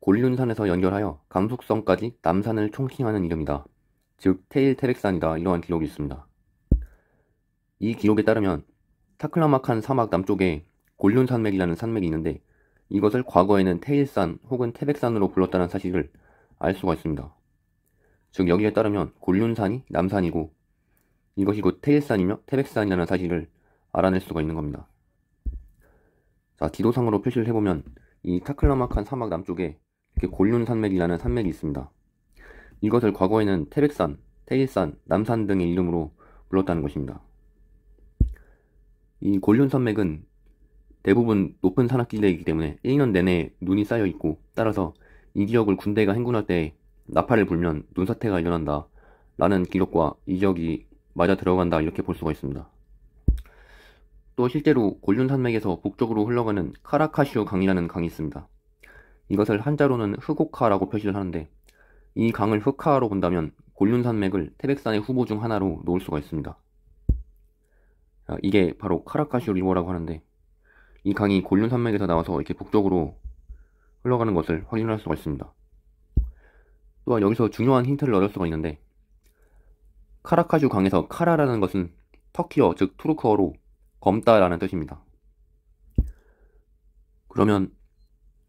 [SPEAKER 1] 곤륜산에서 연결하여 감속성까지 남산을 총칭하는 이름이다. 즉테일테백산이다 이러한 기록이 있습니다. 이 기록에 따르면 타클라마칸 사막 남쪽에 곤륜 산맥이라는 산맥이 있는데 이것을 과거에는 테일산 혹은 테백산으로 불렀다는 사실을 알 수가 있습니다. 즉 여기에 따르면 곤륜산이 남산이고 이것이 곧테일산이며테백산이라는 사실을 알아낼 수가 있는 겁니다. 자 지도상으로 표시를 해보면 이 타클라마칸 사막 남쪽에 이렇게 골륜 산맥이라는 산맥이 있습니다. 이것을 과거에는 태백산, 태일산, 남산 등의 이름으로 불렀다는 것입니다. 이 골륜 산맥은 대부분 높은 산악지대이기 때문에 1년 내내 눈이 쌓여 있고 따라서 이 지역을 군대가 행군할 때 나팔을 불면 눈사태가 일어난다 라는 기록과 이 지역이 맞아 들어간다 이렇게 볼 수가 있습니다. 또 실제로 곤륜산맥에서 북쪽으로 흘러가는 카라카슈 강이라는 강이 있습니다. 이것을 한자로는 흑옥카라고 표시를 하는데 이 강을 흑카로 본다면 곤륜산맥을 태백산의 후보 중 하나로 놓을 수가 있습니다. 아, 이게 바로 카라카슈 리버라고 하는데 이 강이 곤륜산맥에서 나와서 이렇게 북쪽으로 흘러가는 것을 확인할 수가 있습니다. 또한 여기서 중요한 힌트를 얻을 수가 있는데 카라카슈 강에서 카라라는 것은 터키어 즉 투르크어로 검다라는 뜻입니다. 그러면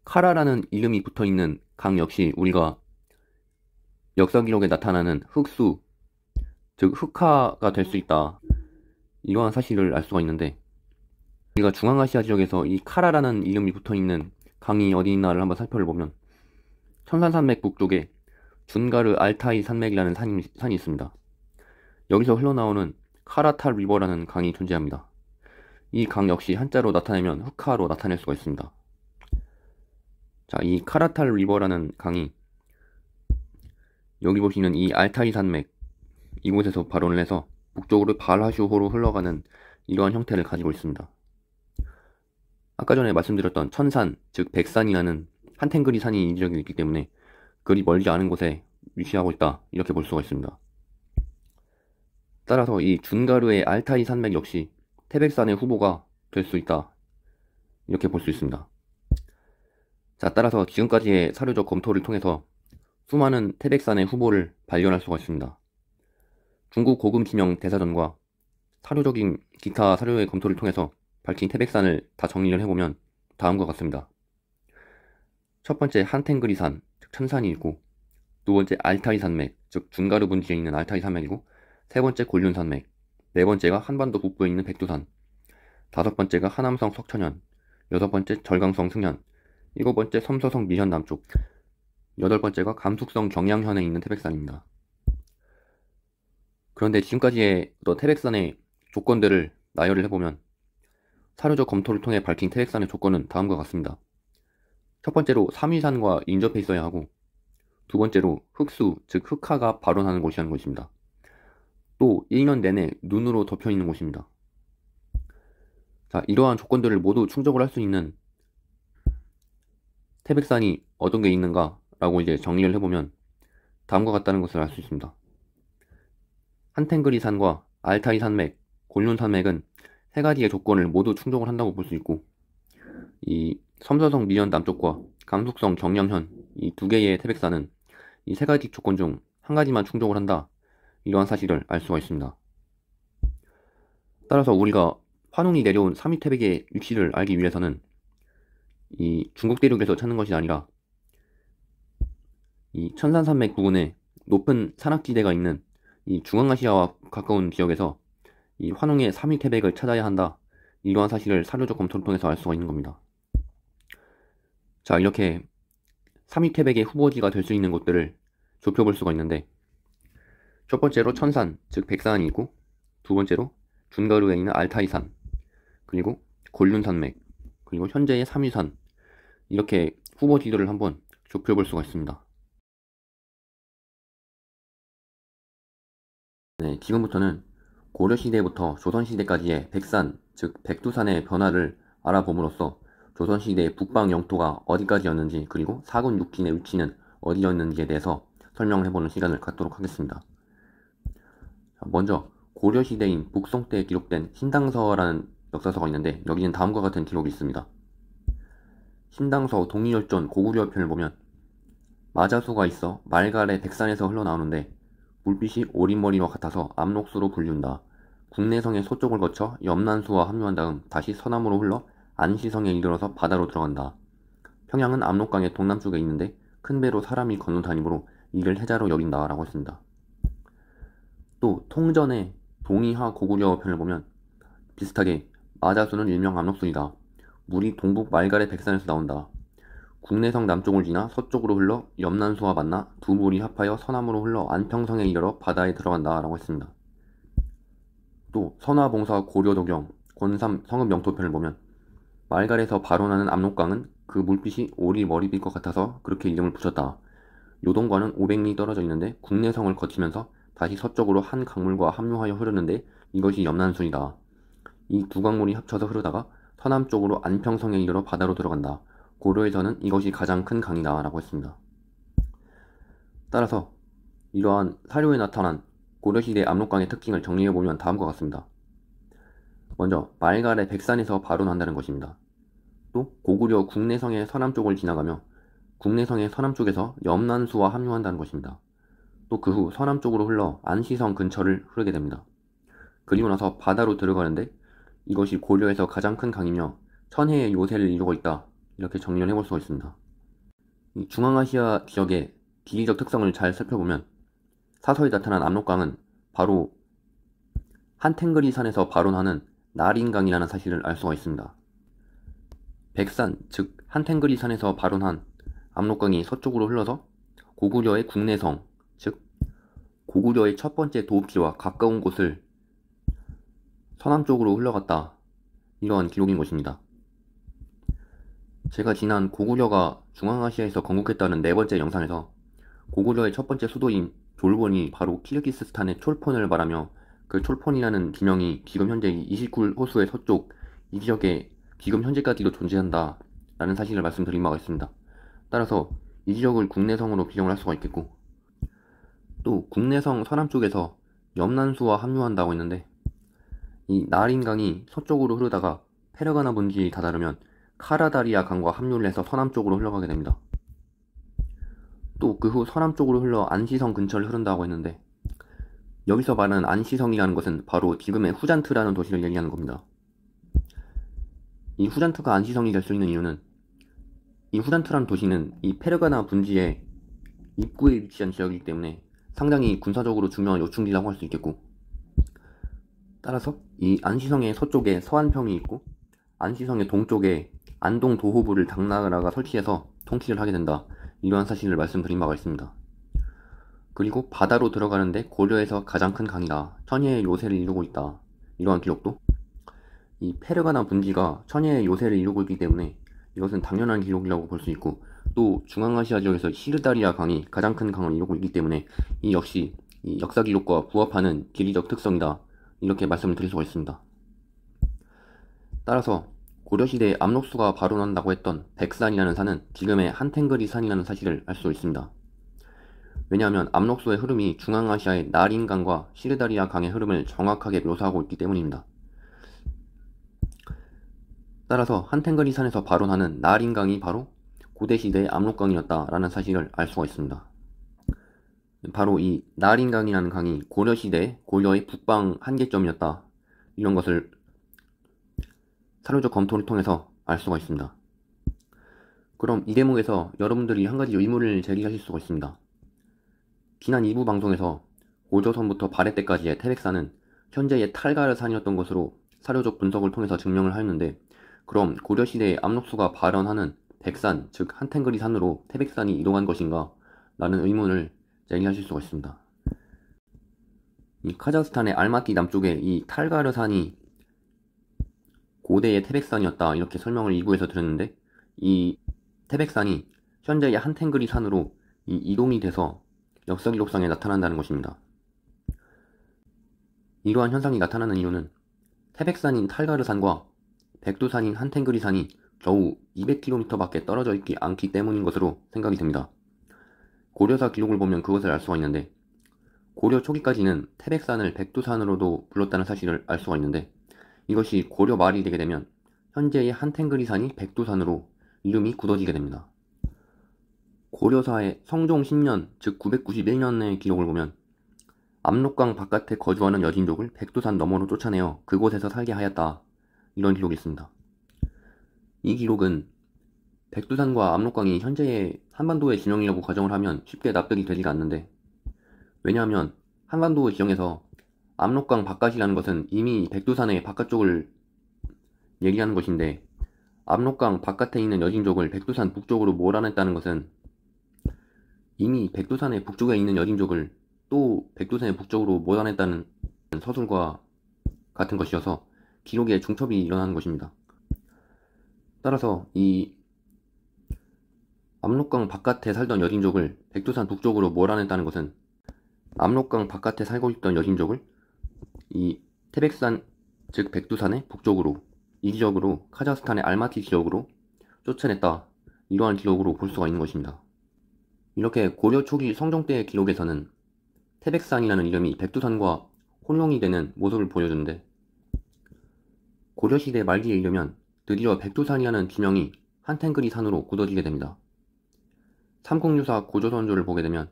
[SPEAKER 1] 카라라는 이름이 붙어 있는 강 역시 우리가 역사 기록에 나타나는 흑수, 즉 흑화가 될 수 있다. 이러한 사실을 알 수가 있는데 우리가 중앙아시아 지역에서 이 카라라는 이름이 붙어 있는 강이 어디 있나를 한번 살펴보면 천산산맥 북쪽에 준가르 알타이 산맥이라는 산 산이 있습니다. 여기서 흘러나오는 카라탈 리버라는 강이 존재합니다. 이강 역시 한자로 나타내면 흑하로 나타낼 수가 있습니다. 자, 이 카라탈 리버라는 강이 여기 보시는 이 알타이 산맥 이곳에서 발원을 해서 북쪽으로 발하슈호로 흘러가는 이러한 형태를 가지고 있습니다. 아까 전에 말씀드렸던 천산, 즉 백산이라는 한탱그리 산이 이 지역에 있기 때문에 그리 멀지 않은 곳에 위치하고 있다 이렇게 볼 수가 있습니다. 따라서 이준가루의 알타이 산맥 역시 태백산의 후보가 될 수 있다. 이렇게 볼 수 있습니다. 자, 따라서 지금까지의 사료적 검토를 통해서 수많은 태백산의 후보를 발견할 수가 있습니다. 중국 고금 기명 대사전과 사료적인 기타 사료의 검토를 통해서 밝힌 태백산을 다 정리를 해보면 다음과 같습니다. 첫 번째 한탱그리산, 즉 천산이 있고 두 번째 알타이 산맥, 즉 중가르 분지에 있는 알타이 산맥이고 세 번째 곤륜 산맥, 네 번째가 한반도 북부에 있는 백두산, 다섯 번째가 하남성 석천현, 여섯 번째 절강성 승현, 일곱 번째 섬서성 미현 남쪽, 여덟 번째가 감숙성 경양현에 있는 태백산입니다. 그런데 지금까지의 어떤 태백산의 조건들을 나열을 해보면 사료적 검토를 통해 밝힌 태백산의 조건은 다음과 같습니다. 첫 번째로 삼위산과 인접해 있어야 하고 두 번째로 흑수, 즉흑화가 발원하는 곳이라는 것입니다. 또 1년 내내 눈으로 덮여 있는 곳입니다. 자, 이러한 조건들을 모두 충족을 할 수 있는 태백산이 어떤 게 있는가라고 이제 정리를 해보면 다음과 같다는 것을 알 수 있습니다. 한탱그리 산과 알타이 산맥, 곤륜 산맥은 세 가지의 조건을 모두 충족을 한다고 볼 수 있고 이 섬서성 미연 남쪽과 감속성 경량현 이 두 개의 태백산은 이 세 가지 조건 중 한 가지만 충족을 한다 이러한 사실을 알 수가 있습니다. 따라서 우리가 환웅이 내려온 삼위 태백의 위치를 알기 위해서는 이 중국 대륙에서 찾는 것이 아니라 이 천산산맥 부근에 높은 산악지대가 있는 이 중앙아시아와 가까운 지역에서 이 환웅의 삼위 태백을 찾아야 한다. 이러한 사실을 사료적 검토를 통해서 알 수가 있는 겁니다. 자, 이렇게 삼위 태백의 후보지가 될 수 있는 곳들을 좁혀볼 수가 있는데 첫 번째로 천산, 즉 백산이고 두 번째로 준가루에 있는 알타이산, 그리고 곤륜산맥, 그리고 현재의 삼위산 이렇게 후보 지도를 한번 좁혀볼 수가 있습니다. 네, 지금부터는 고려시대부터 조선시대까지의 백산, 즉 백두산의 변화를 알아봄으로써 조선시대의 북방 영토가 어디까지였는지 그리고 사군 육진의 위치는 어디였는지에 대해서 설명해보는 시간을 갖도록 하겠습니다. 먼저 고려시대인 북송 때에 기록된 신당서라는 역사서가 있는데 여기는 다음과 같은 기록이 있습니다. 신당서 동의열전 고구려 편을 보면 마자수가 있어 말갈에 백산에서 흘러나오는데 물빛이 오리머리와 같아서 암록수로 불린다. 국내성의 서쪽을 거쳐 염난수와 합류한 다음 다시 서남으로 흘러 안시성에 이르러서 바다로 들어간다. 평양은 압록강의 동남쪽에 있는데 큰 배로 사람이 건너 다니므로 이를 해자로 여긴다라고 했습니다. 또 통전의 동이하 고구려 편을 보면 비슷하게 마자수는 일명 암록수이다 물이 동북 말갈의 백산에서 나온다. 국내성 남쪽을 지나 서쪽으로 흘러 염난수와 만나 두 물이 합하여 서남으로 흘러 안평성에 이르러 바다에 들어간다 라고 했습니다. 또 선화봉사 고려도경 권삼 성읍 영토편을 보면 말갈에서 발원하는 압록강은 그 물빛이 오리 머리빛 것 같아서 그렇게 이름을 붙였다. 요동과는 500리 떨어져 있는데 국내성을 거치면서 다시 서쪽으로 한 강물과 합류하여 흐르는데 이것이 염난수이다이 두 강물이 합쳐서 흐르다가 서남쪽으로 안평성에 이르러 바다로 들어간다. 고려에서는 이것이 가장 큰 강이다. 라고 했습니다. 따라서 이러한 사료에 나타난 고려시대 압록강의 특징을 정리해보면 다음과 같습니다. 먼저 말갈의 백산에서 발원한다는 것입니다. 또 고구려 국내성의 서남쪽을 지나가며 국내성의 서남쪽에서 염난수와 합류한다는 것입니다. 또그후 서남 쪽으로 흘러 안시성 근처를 흐르게 됩니다. 그리고 나서 바다로 들어가는데 이것이 고려에서 가장 큰 강이며 천혜의 요새를 이루고 있다. 이렇게 정리를 해볼 수가 있습니다. 중앙아시아 지역의 기기적 특성을 잘 살펴보면 사설이 나타난 압록강은 바로 한탱그리산에서 발원하는 나린강이라는 사실을 알 수가 있습니다. 백산, 즉 한탱그리산에서 발원한 압록강이 서쪽으로 흘러서 고구려의 국내성, 고구려의 첫 번째 도읍지와 가까운 곳을 서남 쪽으로 흘러갔다. 이러한 기록인 것입니다. 제가 지난 고구려가 중앙아시아에서 건국했다는 네 번째 영상에서 고구려의 첫 번째 수도인 졸본이 바로 키르기스스탄의 촐폰을 말하며 그 촐폰이라는 기명이 지금 현재 29일 호수의 서쪽 이 지역에 지금 현재까지도 존재한다 라는 사실을 말씀드린 바가 있습니다. 따라서 이 지역을 국내성으로 비정을 할 수가 있겠고 또 국내성 서남 쪽에서 염난수와 합류한다고 했는데 이 나린강이 서쪽으로 흐르다가 페르가나 분지에 다다르면 카라다리아 강과 합류를 해서 서남 쪽으로 흘러가게 됩니다. 또 그 후 서남 쪽으로 흘러 안시성 근처를 흐른다고 했는데 여기서 말하는 안시성이라는 것은 바로 지금의 후잔트라는 도시를 얘기하는 겁니다. 이 후잔트가 안시성이 될 수 있는 이유는 이 후잔트라는 도시는 이 페르가나 분지의 입구에 위치한 지역이기 때문에 상당히 군사적으로 중요한 요충지라고 할 수 있겠고 따라서 이 안시성의 서쪽에 서안평이 있고 안시성의 동쪽에 안동 도호부를 당나라가 설치해서 통치를 하게 된다. 이러한 사실을 말씀드린 바가 있습니다. 그리고 바다로 들어가는데 고려에서 가장 큰 강이다. 천혜의 요새를 이루고 있다. 이러한 기록도 이 페르가나 분지가 천혜의 요새를 이루고 있기 때문에 이것은 당연한 기록이라고 볼 수 있고 또 중앙아시아 지역에서 히르다리아 강이 가장 큰 강을 이루고 있기 때문에 이 역시 이 역사 기록과 부합하는 지리적 특성이다. 이렇게 말씀을 드릴 수가 있습니다. 따라서 고려시대 압록수가 발원한다고 했던 백산이라는 산은 지금의 한탱거리 산이라는 사실을 알 수 있습니다. 왜냐하면 압록수의 흐름이 중앙아시아의 나린강과 시르다리아 강의 흐름을 정확하게 묘사하고 있기 때문입니다. 따라서 한탱거리 산에서 발원하는 나린강이 바로 고대시대의 압록강이었다라는 사실을 알 수가 있습니다. 바로 이 나린강이라는 강이 고려시대 고려의 북방 한계점이었다. 이런 것을 사료적 검토를 통해서 알 수가 있습니다. 그럼 이 대목에서 여러분들이 한 가지 의문을 제기하실 수가 있습니다. 지난 2부 방송에서 고조선부터 발해 때까지의 태백산은 현재의 탈가르산이었던 것으로 사료적 분석을 통해서 증명을 하였는데 그럼 고려시대의 압록수가 발현하는 백산, 즉한탱그리 산으로 태백산이 이동한 것인가? 라는 의문을 제기하실 수가 있습니다. 이 카자흐스탄의 알마티 남쪽에 이 탈가르 산이 고대의 태백산이었다 이렇게 설명을 2부에서 드렸는데이 태백산이 현재의 한탱그리 산으로 이 이동이 돼서 역사기록상에 나타난다는 것입니다. 이러한 현상이 나타나는 이유는 태백산인 탈가르산과 백두산인 한탱그리산이 겨우 200km밖에 떨어져 있지 않기 때문인 것으로 생각이 됩니다. 고려사 기록을 보면 그것을 알 수가 있는데 고려 초기까지는 태백산을 백두산으로도 불렀다는 사실을 알 수가 있는데 이것이 고려 말이 되게 되면 현재의 한탱그리산이 백두산으로 이름이 굳어지게 됩니다. 고려사의 성종 10년 즉 991년의 기록을 보면 압록강 바깥에 거주하는 여진족을 백두산 너머로 쫓아내어 그곳에서 살게 하였다 이런 기록이 있습니다. 이 기록은 백두산과 압록강이 현재의 한반도의 진영이라고 가정을 하면 쉽게 납득이 되지가 않는데 왜냐하면 한반도 지형에서 압록강 바깥이라는 것은 이미 백두산의 바깥쪽을 얘기하는 것인데 압록강 바깥에 있는 여진족을 백두산 북쪽으로 몰아냈다는 것은 이미 백두산의 북쪽에 있는 여진족을 또 백두산의 북쪽으로 몰아냈다는 서술과 같은 것이어서 기록에 중첩이 일어나는 것입니다. 따라서 이 압록강 바깥에 살던 여진족을 백두산 북쪽으로 몰아냈다는 것은 압록강 바깥에 살고 있던 여진족을 이 태백산 즉 백두산의 북쪽으로 이 지역으로 카자흐스탄의 알마티 지역으로 쫓아냈다 이러한 기록으로 볼 수가 있는 것입니다. 이렇게 고려 초기 성종 때의 기록에서는 태백산이라는 이름이 백두산과 혼용이 되는 모습을 보여주는데 고려시대 말기에 이르면 드디어 백두산이라는 지명이 한탱그리 산으로 굳어지게 됩니다. 삼국유사 고조선조를 보게 되면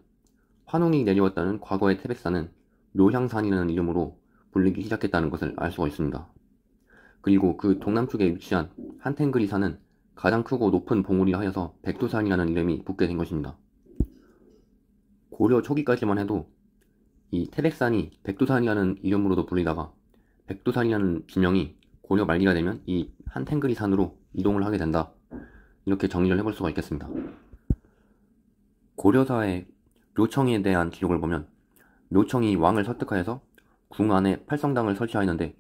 [SPEAKER 1] 환웅이 내려왔다는 과거의 태백산은 묘향산이라는 이름으로 불리기 시작했다는 것을 알 수가 있습니다. 그리고 그 동남쪽에 위치한 한탱그리산은 가장 크고 높은 봉우리 라 하여서 백두산이라는 이름이 붙게 된 것입니다. 고려 초기까지만 해도 이 태백산이 백두산이라는 이름으로도 불리다가 백두산이라는 지명이 고려 말리가 되면 이한 탱글이 산으로 이동을 하게 된다. 이렇게 정리를 해볼 수가 있겠습니다. 고려사의 묘청에 대한 기록을 보면 묘청이 왕을 설득하여서 궁 안에 팔성당을 설치하였는데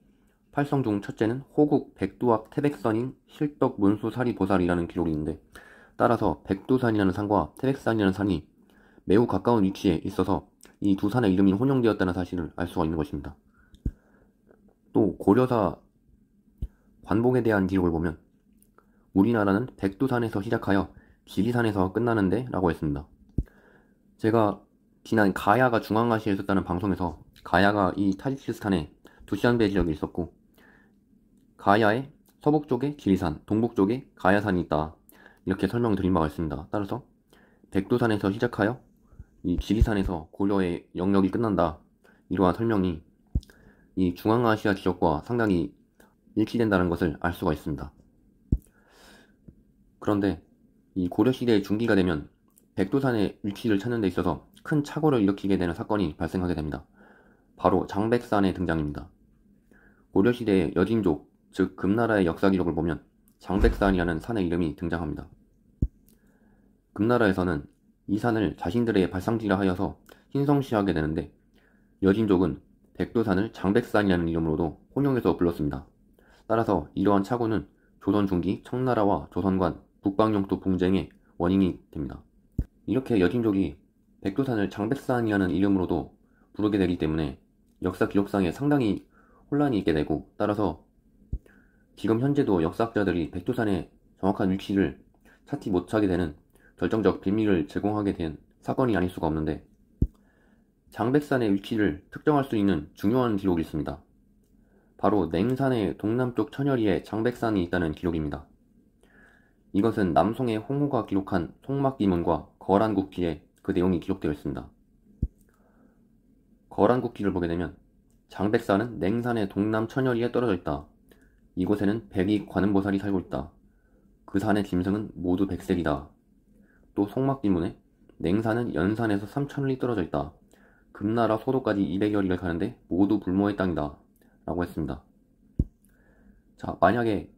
[SPEAKER 1] 팔성 중 첫째는 호국 백두학 태백산인 실덕 문수사리 보살이라는 기록이 있는데 따라서 백두산이라는 산과 태백산이라는 산이 매우 가까운 위치에 있어서 이 두 산의 이름이 혼용되었다는 사실을 알 수가 있는 것입니다. 또 고려사 관봉에 대한 기록을 보면 우리나라는 백두산에서 시작하여 지리산에서 끝나는데 라고 했습니다. 제가 지난 가야가 중앙아시아에 있었다는 방송에서 가야가 이 타지키스탄의 두시안베 지역에 있었고 가야의 서북쪽에 지리산, 동북쪽에 가야산이 있다 이렇게 설명드린 바가 있습니다. 따라서 백두산에서 시작하여 이 지리산에서 고려의 영역이 끝난다 이러한 설명이 이 중앙아시아 지역과 상당히 일치된다는 것을 알 수가 있습니다. 그런데 이 고려시대의 중기가 되면 백두산의 위치를 찾는 데 있어서 큰 착오를 일으키게 되는 사건이 발생하게 됩니다. 바로 장백산의 등장입니다. 고려시대의 여진족, 즉 금나라의 역사 기록을 보면 장백산이라는 산의 이름이 등장합니다. 금나라에서는 이 산을 자신들의 발상지라 하여서 신성시하게 되는데 여진족은 백두산을 장백산이라는 이름으로도 혼용해서 불렀습니다. 따라서 이러한 착오는 조선 중기 청나라와 조선관, 북방영토 분쟁의 원인이 됩니다. 이렇게 여진족이 백두산을 장백산이라는 이름으로도 부르게 되기 때문에 역사 기록상에 상당히 혼란이 있게 되고 따라서 지금 현재도 역사학자들이 백두산의 정확한 위치를 찾지 못하게 되는 결정적 비밀을 제공하게 된 사건이 아닐 수가 없는데 장백산의 위치를 특정할 수 있는 중요한 기록이 있습니다. 바로 냉산의 동남쪽 천여리에 장백산이 있다는 기록입니다. 이것은 남송의 홍호가 기록한 송막기문과 거란국기에 그 내용이 기록되어 있습니다. 거란국기를 보게 되면 장백산은 냉산의 동남 천여리에 떨어져 있다. 이곳에는 백이 관음보살이 살고 있다. 그 산의 짐승은 모두 백색이다. 또 송막기문에 냉산은 연산에서 3천리 떨어져 있다. 금나라 소도까지 200여리를 가는데 모두 불모의 땅이다. 라고 했습니다. 자, 만약에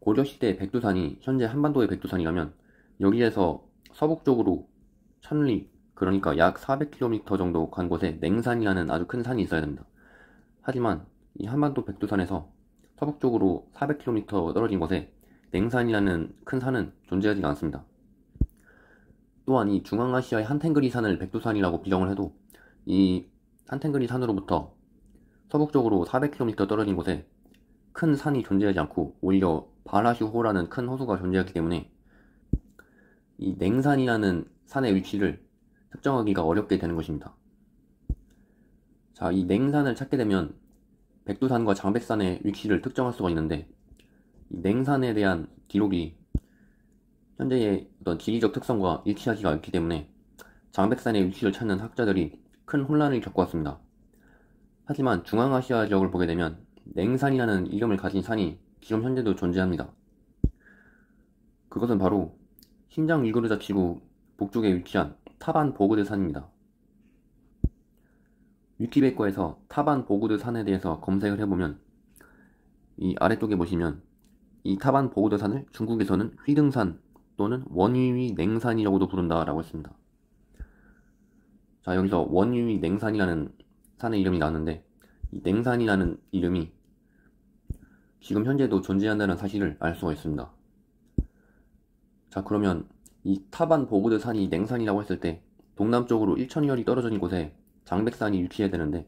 [SPEAKER 1] 고려시대 백두산이 현재 한반도의 백두산이라면 여기에서 서북쪽으로 천리, 그러니까 약 400km 정도 간 곳에 냉산이라는 아주 큰 산이 있어야 됩니다. 하지만 이 한반도 백두산에서 서북쪽으로 400km 떨어진 곳에 냉산이라는 큰 산은 존재하지 않습니다. 또한 이 중앙아시아의 한탱그리 산을 백두산이라고 비정을 해도 이 한탱그리 산으로부터 서북쪽으로 400km 떨어진 곳에 큰 산이 존재하지 않고 오히려 바라슈호라는 큰 호수가 존재하기 때문에 이 냉산이라는 산의 위치를 특정하기가 어렵게 되는 것입니다. 자, 이 냉산을 찾게 되면 백두산과 장백산의 위치를 특정할 수가 있는데 이 냉산에 대한 기록이 현재의 어떤 지리적 특성과 일치하지가 않기 때문에 장백산의 위치를 찾는 학자들이 큰 혼란을 겪고 왔습니다. 하지만 중앙아시아 지역을 보게 되면 냉산이라는 이름을 가진 산이 지금 현재도 존재합니다. 그것은 바로 신장 위구르 자치구 북쪽에 위치한 타반 보그드 산입니다. 위키백과에서 타반 보그드 산에 대해서 검색을 해보면 이 아래쪽에 보시면 이 타반 보그드 산을 중국에서는 휘등산 또는 원위위 냉산이라고도 부른다라고 했습니다. 자 여기서 원위위 냉산이라는 산의 이름이 나왔는데 이 냉산이라는 이름이 지금 현재도 존재한다는 사실을 알 수가 있습니다. 자 그러면 이 타반 보고드 산이 냉산이라고 했을 때 동남쪽으로 1천여리 떨어진 곳에 장백산이 위치해야 되는데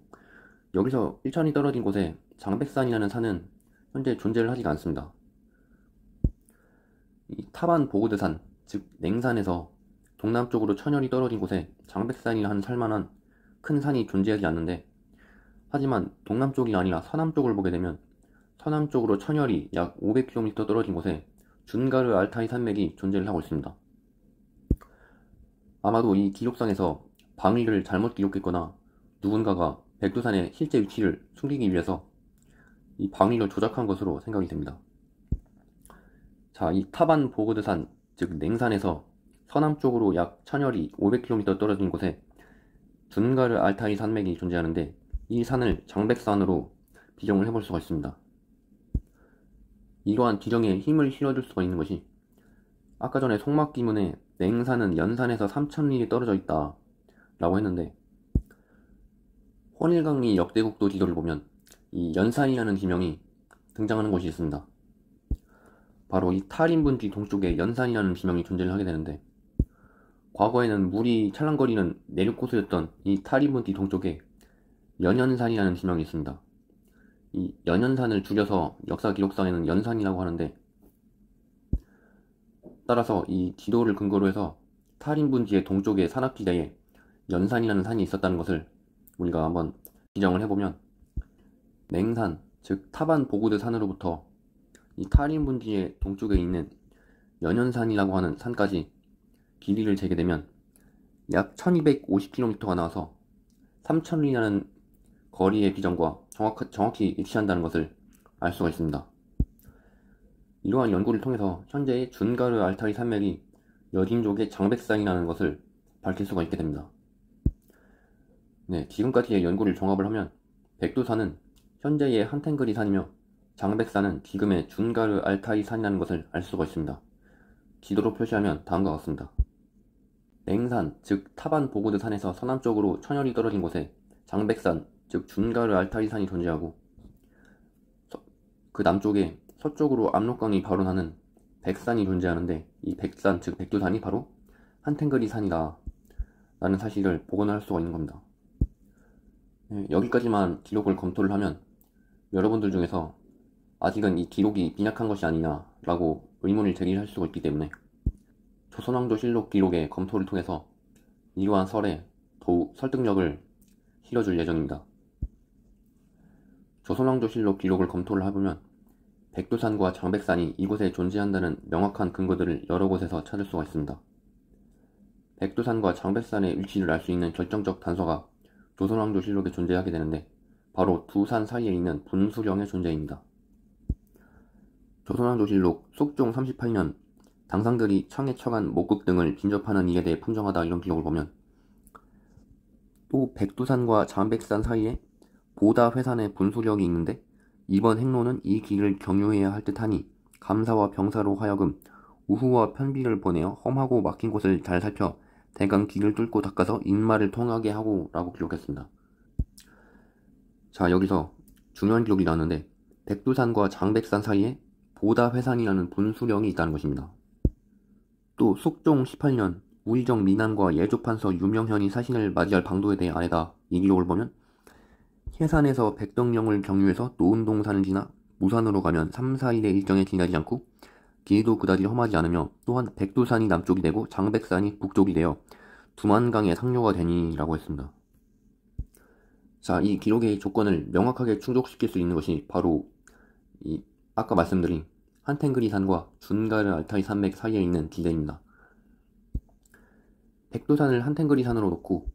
[SPEAKER 1] 여기서 1천이 떨어진 곳에 장백산이라는 산은 현재 존재를 하지가 않습니다. 이 타반 보고드산, 즉 냉산에서 동남쪽으로 천열이 떨어진 곳에 장백산이라는 살만한 큰 산이 존재하지 않는데 하지만 동남쪽이 아니라 서남쪽을 보게 되면 서남쪽으로 천열이 약 500km 떨어진 곳에 준가르 알타이 산맥이 존재를 하고 있습니다. 아마도 이 기록상에서 방위를 잘못 기록했거나 누군가가 백두산의 실제 위치를 숨기기 위해서 이 방위를 조작한 것으로 생각이 됩니다. 자, 이 타반 보그드산, 즉 냉산에서 서남쪽으로 약 천열이 500km 떨어진 곳에 둔가르 알타이 산맥이 존재하는데 이 산을 장백산으로 비정을 해볼 수가 있습니다. 이러한 비정에 힘을 실어줄 수가 있는 것이 아까 전에 속막기문에 냉산은 연산에서 3천리리 떨어져 있다 라고 했는데 혼일강리 역대국도 지도를 보면 이 연산이라는 지명이 등장하는 곳이 있습니다. 바로 이 탈인분지 동쪽에 연산이라는 지명이 존재를 하게 되는데 과거에는 물이 찰랑거리는 내륙 고수였던 이 타리문 뒤동쪽에 연연산이라는 지명이 있습니다. 이 연현산을 줄여서 역사 기록상에는 연산이라고 하는데 따라서 이 지도를 근거로 해서 타림분지의 동쪽의 산악지대에 연산이라는 산이 있었다는 것을 우리가 한번 지정을 해보면 냉산, 즉 타반 보구드 산으로부터 이 타림분지의 동쪽에 있는 연연산이라고 하는 산까지 길이를 재게 되면 약 1250km가 나와서 3000리라는 거리의 비전과 정확, 정확히 일치한다는 것을 알 수가 있습니다. 이러한 연구를 통해서 현재의 준가르 알타리 산맥이 여진족의 장백산이라는 것을 밝힐 수가 있게 됩니다. 네, 지금까지의 연구를 종합을 하면 백두산은 현재의 한탱그리 산이며 장백산은 지금의 준가르 알타이 산이라는 것을 알 수가 있습니다. 지도로 표시하면 다음과 같습니다. 냉산, 즉 타반 보고드 산에서 서남쪽으로 천열이 떨어진 곳에 장백산, 즉 준가르 알타리산이 존재하고 서, 그 남쪽에 서쪽으로 압록강이 발원하는 백산이 존재하는데 이 백산, 즉 백두산이 바로 한탱그리 산이다 라는 사실을 복원할 수가 있는 겁니다. 네, 여기까지만 기록을 검토를 하면 여러분들 중에서 아직은 이 기록이 빈약한 것이 아니냐라고 의문을 제기할 수가 있기 때문에 조선왕조실록 기록의 검토를 통해서 이러한 설에 더욱 설득력을 실어줄 예정입니다. 조선왕조실록 기록을 검토를 해보면 백두산과 장백산이 이곳에 존재한다는 명확한 근거들을 여러 곳에서 찾을 수가 있습니다. 백두산과 장백산의 위치를 알 수 있는 결정적 단서가 조선왕조실록에 존재하게 되는데 바로 두 산 사이에 있는 분수령의 존재입니다. 조선왕조실록 속종 38년 당상들이 청에 처한 목극 등을 진접하는 이에 대해 품정하다 이런 기록을 보면 또 백두산과 장백산 사이에 보다 회산의 분수령이 있는데 이번 행로는 이 길을 경유해야 할 듯하니 감사와 병사로 하여금 우후와 편비를 보내어 험하고 막힌 곳을 잘 살펴 대강 길을 뚫고 닦아서 인마를 통하게 하고 라고 기록했습니다. 자 여기서 중요한 기록이 나왔는데 백두산과 장백산 사이에 보다 회산이라는 분수령이 있다는 것입니다. 또 숙종 18년 우의정 민안과 예조판서 유명현이 사신을 맞이할 방도에 대해 아래다 이 기록을 보면 해산에서 백덕령을 경유해서 노은동산을 지나 무산으로 가면 3, 4일의 일정에 지나지 않고 길도 그다지 험하지 않으며 또한 백두산이 남쪽이 되고 장백산이 북쪽이 되어 두만강의 상류가 되니라고 했습니다. 자, 이 기록의 조건을 명확하게 충족시킬 수 있는 것이 바로 이 아까 말씀드린 한탱그리산과 준가르 알타이 산맥 사이에 있는 지대입니다. 백두산을 한탱그리산으로 놓고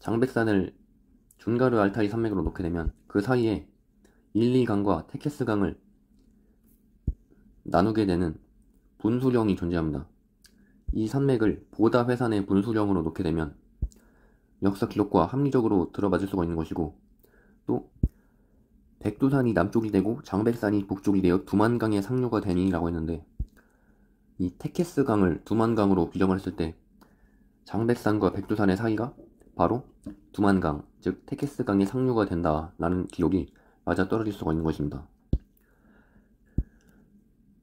[SPEAKER 1] 장백산을 준가르 알타이 산맥으로 놓게 되면 그 사이에 일리강과 테케스강을 나누게 되는 분수령이 존재합니다. 이 산맥을 보다 회산의 분수령으로 놓게 되면 역사 기록과 합리적으로 들어맞을 수가 있는 것이고 또 백두산이 남쪽이 되고 장백산이 북쪽이 되어 두만강의 상류가 되니라고 했는데 이 테케스 강을 두만강으로 규정을 했을 때 장백산과 백두산의 사이가 바로 두만강 즉 테케스 강의 상류가 된다라는 기록이 맞아 떨어질 수가 있는 것입니다.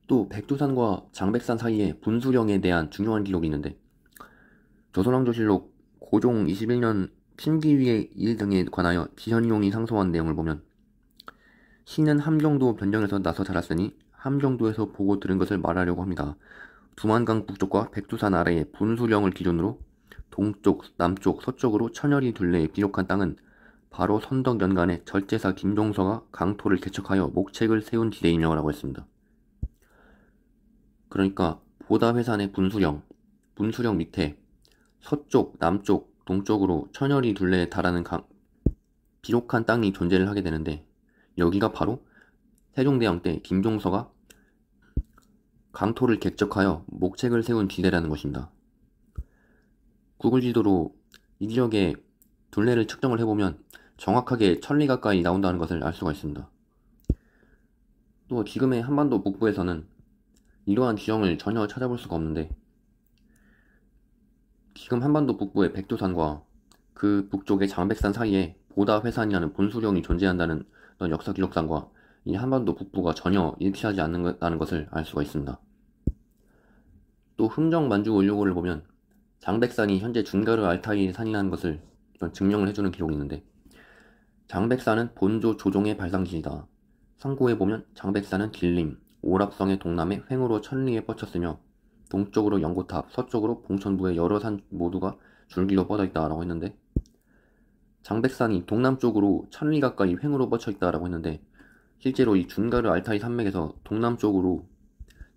[SPEAKER 1] 또 백두산과 장백산 사이에 분수령에 대한 중요한 기록이 있는데 조선왕조실록 고종 21년 심기위의 일 등에 관하여 비현용이 상소한 내용을 보면 신은 함경도 변경에서 나서 자랐으니 함경도에서 보고 들은 것을 말하려고 합니다. 두만강 북쪽과 백두산 아래의 분수령을 기준으로 동쪽, 남쪽, 서쪽으로 천열이 둘레에 비록한 땅은 바로 선덕 연간의 절제사 김종서가 강토를 개척하여 목책을 세운 지대이며 라고 했습니다. 그러니까 보다회산의 분수령, 분수령 밑에 서쪽, 남쪽, 동쪽으로 천열이 둘레에 달하는 강, 비록한 땅이 존재를 하게 되는데 여기가 바로 세종대왕 때 김종서가 강토를 객적하여 목책을 세운 지대라는 것입니다. 구글 지도로 이 지역의 둘레를 측정을 해보면 정확하게 천리 가까이 나온다는 것을 알 수가 있습니다. 또 지금의 한반도 북부에서는 이러한 지형을 전혀 찾아볼 수가 없는데 지금 한반도 북부의 백두산과 그 북쪽의 장백산 사이에 보다 회산이라는 본수령이 존재한다는 또 역사 기록상과 이 한반도 북부가 전혀 일치하지 않는다는 것을 알 수가 있습니다. 또흥정 만주 원려고를 보면 장백산이 현재 중가르 알타이 산이라는 것을 증명을 해주는 기록이 있는데 장백산은 본조 조종의 발상지이다. 상고에 보면 장백산은 길림, 오락성의 동남에 횡으로 천리에 뻗쳤으며 동쪽으로 영고탑 서쪽으로 봉천부의 여러 산 모두가 줄기로 뻗어있다라고 했는데 장백산이 동남쪽으로 천리 가까이 횡으로 뻗쳐 있다라고 했는데 실제로 이 준가르 알타이 산맥에서 동남쪽으로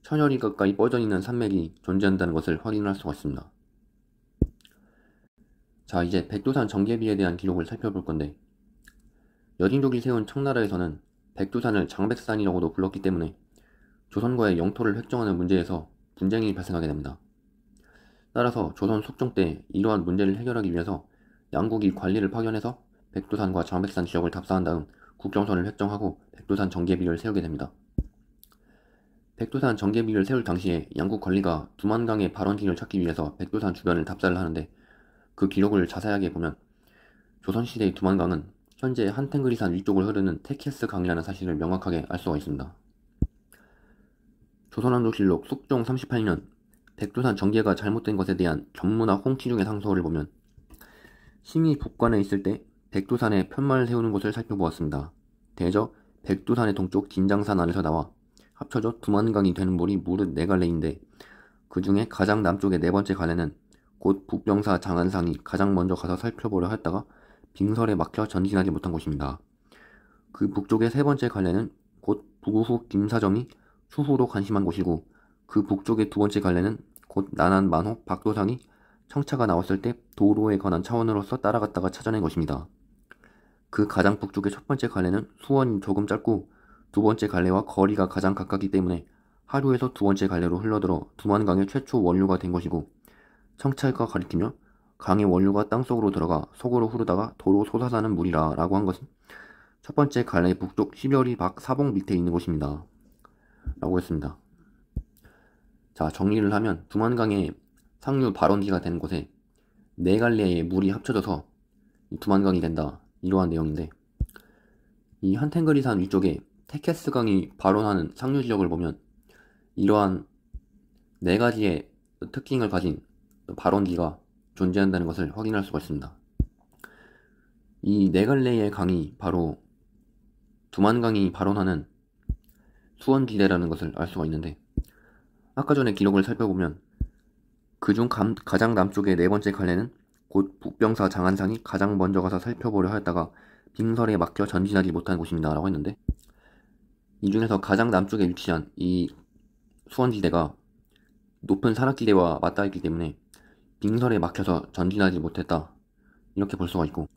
[SPEAKER 1] 천여리 가까이 뻗어 있는 산맥이 존재한다는 것을 확인할 수가 있습니다. 자, 이제 백두산 정계비에 대한 기록을 살펴볼 건데 여진족이 세운 청나라에서는 백두산을 장백산이라고도 불렀기 때문에 조선과의 영토를 획정하는 문제에서 분쟁이 발생하게 됩니다. 따라서 조선 속종때 이러한 문제를 해결하기 위해서 양국이 관리를 파견해서 백두산과 장백산 지역을 답사한 다음 국경선을 획정하고 백두산 정계비를 세우게 됩니다. 백두산 정계비를 세울 당시에 양국 관리가 두만강의 발원길을 찾기 위해서 백두산 주변을 답사를 하는데 그 기록을 자세하게 보면 조선시대의 두만강은 현재 한탱그리산 위쪽을 흐르는 테케스 강이라는 사실을 명확하게 알 수가 있습니다. 조선왕조실록 숙종 38년 백두산 정계가 잘못된 것에 대한 전문화 홍치중의 상소를 보면 심이 북관에 있을 때 백두산에 편마를 세우는 곳을 살펴보았습니다. 대저 백두산의 동쪽 긴장산 아래서 나와 합쳐져 두만강이 되는 물이 무릇 네 갈래인데 그 중에 가장 남쪽의 네 번째 갈래는 곧 북병사 장안상이 가장 먼저 가서 살펴보려 했다가 빙설에 막혀 전진하지 못한 곳입니다. 그 북쪽의 세 번째 갈래는 곧 부구후 김사정이 추후로 관심한 곳이고 그 북쪽의 두 번째 갈래는 곧 난안 만호 박도상이 청차가 나왔을 때 도로에 관한 차원으로서 따라갔다가 찾아낸 것입니다. 그 가장 북쪽의 첫 번째 갈래는 수원이 조금 짧고 두 번째 갈래와 거리가 가장 가깝기 때문에 하류에서 두 번째 갈래로 흘러들어 두만강의 최초 원류가 된 것이고 청찰과 가리키며 강의 원류가 땅속으로 들어가 속으로 흐르다가 도로 솟아사는 물이라 라고 한 것은 첫 번째 갈래 북쪽 10여리 밖 사봉 밑에 있는 곳입니다. 라고 했습니다. 자 정리를 하면 두만강의 상류 발원지가 된 곳에 네 갈래의 물이 합쳐져서 두만강이 된다. 이러한 내용인데 이 한탱그리산 위쪽에 테케스강이 발원하는 상류 지역을 보면 이러한 네 가지의 특징을 가진 발원지가 존재한다는 것을 확인할 수가 있습니다. 이 네 갈래의 강이 바로 두만강이 발원하는 수원지대라는 것을 알 수가 있는데 아까 전에 기록을 살펴보면 그중 가장 남쪽의 네 번째 칼레는 곧 북병사 장한상이 가장 먼저 가서 살펴보려 하였다가 빙설에 막혀 전진하지 못한 곳입니다. 라고 했는데 이 중에서 가장 남쪽에 위치한 이 수원지대가 높은 산악지대와 맞닿아 있기 때문에 빙설에 막혀서 전진하지 못했다. 이렇게 볼 수가 있고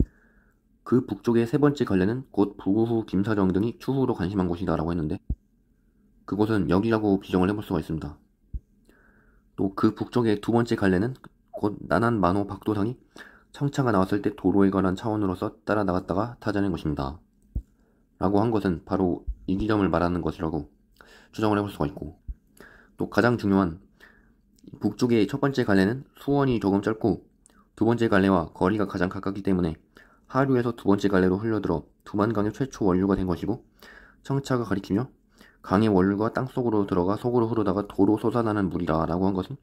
[SPEAKER 1] 그 북쪽의 세 번째 관례는 곧 부구후 김사정 등이 추후로 관심한 곳이다 라고 했는데 그곳은 여기라고 비정을 해볼 수가 있습니다. 또그 북쪽의 두 번째 갈래는 곧 난한 만호 박도상이 청차가 나왔을 때 도로에 관한 차원으로서 따라 나갔다가 타자는 것입니다. 라고 한 것은 바로 이 지점을 말하는 것이라고 추정을 해볼 수가 있고 또 가장 중요한 북쪽의 첫 번째 갈래는 수원이 조금 짧고 두 번째 갈래와 거리가 가장 가깝기 때문에 하류에서 두 번째 갈래로 흘려들어 두만강의 최초 원류가 된 것이고 청차가 가리키며 강의 원류가 땅속으로 들어가 속으로 흐르다가 도로 솟아나는 물이다 라고 한 것은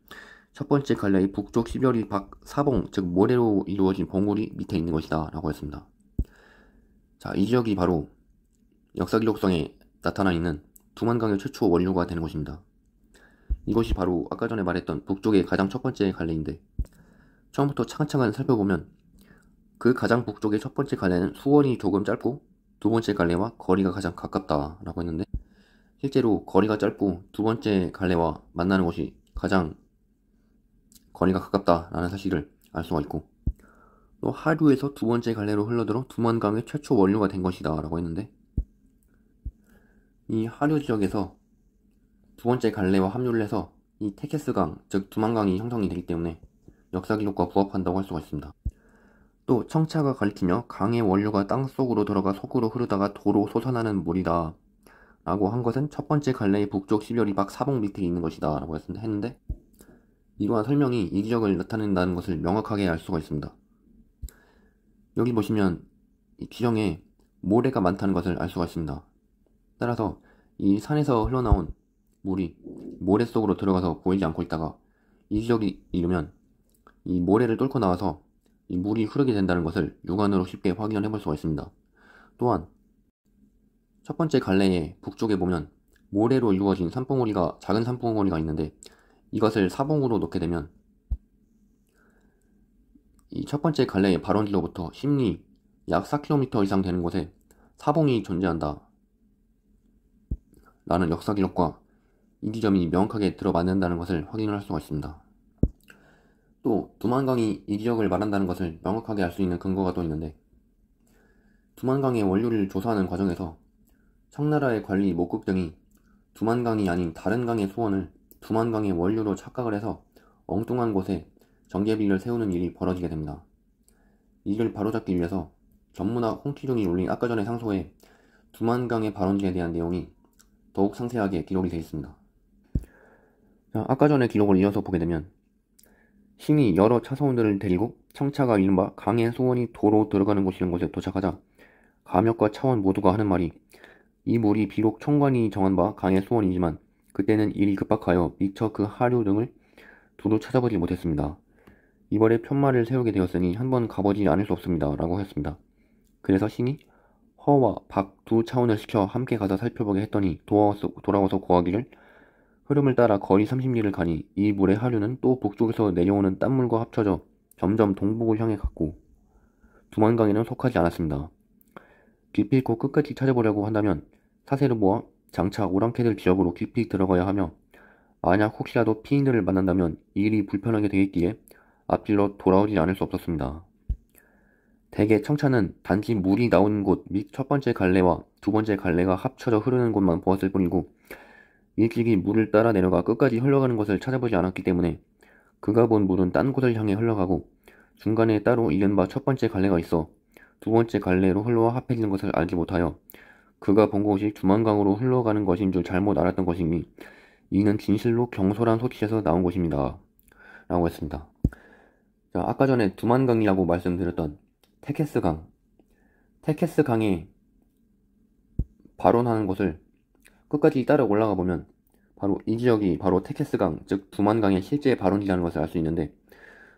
[SPEAKER 1] 첫 번째 갈래의 북쪽 시별이박 사봉 즉 모래로 이루어진 봉우리 밑에 있는 것이다 라고 했습니다. 자, 이 지역이 바로 역사 기록성에 나타나 있는 두만강의 최초 원류가 되는 것입니다. 이것이 바로 아까 전에 말했던 북쪽의 가장 첫 번째 갈래인데 처음부터 차근차근 살펴보면 그 가장 북쪽의 첫 번째 갈래는 수원이 조금 짧고 두 번째 갈래와 거리가 가장 가깝다라고 했는데 실제로 거리가 짧고 두 번째 갈래와 만나는 것이 가장 거리가 가깝다라는 사실을 알 수가 있고 또 하류에서 두 번째 갈래로 흘러들어 두만강의 최초 원료가 된 것이다 라고 했는데 이 하류 지역에서 두 번째 갈래와 합류를 해서 이 테케스강 즉 두만강이 형성이 되기 때문에 역사 기록과 부합한다고 할 수가 있습니다. 또 청차가 가리키며 강의 원료가 땅속으로 들어가 속으로 흐르다가 도로 솟아나는 물이다 라고 한 것은 첫 번째 갈래의 북쪽 12월 박 사봉 밑에 있는 것이다 라고 했는데 이러한 설명이 이지적을 나타낸다는 것을 명확하게 알 수가 있습니다. 여기 보시면 이 지형에 모래가 많다는 것을 알 수가 있습니다. 따라서 이 산에서 흘러나온 물이 모래 속으로 들어가서 보이지 않고 있다가 이지적이 이르면 이 모래를 뚫고 나와서 이 물이 흐르게 된다는 것을 육안으로 쉽게 확인을 해볼 수가 있습니다. 또한 첫 번째 갈래의 북쪽에 보면 모래로 이루어진 산봉우리가 작은 산봉우리가 있는데 이것을 사봉으로 놓게 되면 이 첫 번째 갈래의 발원지로부터 1 심리 약 4km 이상 되는 곳에 사봉이 존재한다 라는 역사 기록과 이 지점이 명확하게 들어맞는다는 것을 확인할 수가 있습니다. 또 두만강이 이 지역을 말한다는 것을 명확하게 알 수 있는 근거가 또 있는데 두만강의 원류를 조사하는 과정에서 청나라의 관리 목극 등이 두만강이 아닌 다른 강의 소원을 두만강의 원료로 착각을 해서 엉뚱한 곳에 전개비를 세우는 일이 벌어지게 됩니다. 이를 바로잡기 위해서 전문학 홍키종이 올린 아까 전의 상소에 두만강의 발원지에 대한 내용이 더욱 상세하게 기록이 되어 있습니다. 아까 전에 기록을 이어서 보게 되면 신이 여러 차서원들을 데리고 청차가 이른바 강의 소원이 도로 들어가는 곳이란 곳에 도착하자 감역과 차원 모두가 하는 말이 이물이 비록 청관이 정한 바 강의 소원이지만 그때는 일이 급박하여 미처 그 하류 등을 두루 찾아보지 못했습니다. 이번에 편마를 세우게 되었으니 한번 가보지 않을 수 없습니다. 라고 했습니다. 그래서 신이 허와 박 두 차원을 시켜 함께 가서 살펴보게 했더니 도와서, 돌아와서 고하기를 흐름을 따라 거리 30리를 가니 이 물의 하류는 또 북쪽에서 내려오는 땀물과 합쳐져 점점 동북을 향해 갔고 두만강에는 속하지 않았습니다. 깊이 있고 끝까지 찾아보려고 한다면 사세를 모아 장차 오랑캐들 지역으로 깊이 들어가야 하며 만약 혹시라도 피인들을 만난다면 이 일이 불편하게 되겠기에 앞뒤로 돌아오지 않을 수 없었습니다. 대개 청차는 단지 물이 나오는곳 및 첫 번째 갈래와 두 번째 갈래가 합쳐져 흐르는 곳만 보았을 뿐이고 일찍이 물을 따라 내려가 끝까지 흘러가는 것을 찾아보지 않았기 때문에 그가 본 물은 딴 곳을 향해 흘러가고 중간에 따로 이른바 첫 번째 갈래가 있어 두 번째 갈래로 흘러와 합해지는 것을 알지 못하여 그가 본 것이 주만강으로 흘러가는 것인 줄 잘못 알았던 것이니 이는 진실로 경솔한 소치에서 나온 것입니다. 라고 했습니다. 자, 아까 전에 두만강이라고 말씀드렸던 테케스강. 테케스강에 발원하는 것을 끝까지 따라 올라가 보면 바로 이 지역이 바로 테케스강, 즉 두만강의 실제 발원지라는 것을 알 수 있는데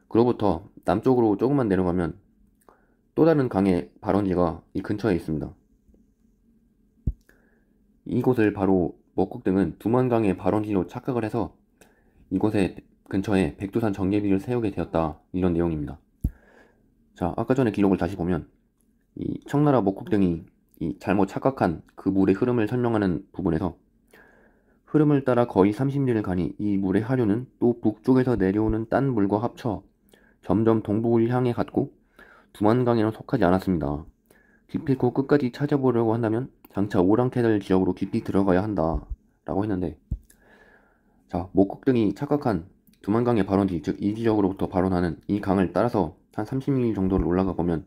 [SPEAKER 1] 그로부터 남쪽으로 조금만 내려가면 또 다른 강의 발원지가 이 근처에 있습니다. 이곳을 바로 먹국등은 두만강의 발원지로 착각을 해서 이곳에 근처에 백두산 정계비를 세우게 되었다 이런 내용입니다. 자 아까 전에 기록을 다시 보면 이 청나라 먹국등이 이 잘못 착각한 그 물의 흐름을 설명하는 부분에서 흐름을 따라 거의 30리를 가니 이 물의 하류는 또 북쪽에서 내려오는 딴 물과 합쳐 점점 동북을 향해 갔고 두만강에는 속하지 않았습니다. 기필코 그 끝까지 찾아보려고 한다면 장차 오랑캐들 지역으로 깊이 들어가야 한다. 라고 했는데 자목극등이 착각한 두만강의 발원지 즉 이 지역으로부터 발원하는 이 강을 따라서 한 30mm 정도를 올라가 보면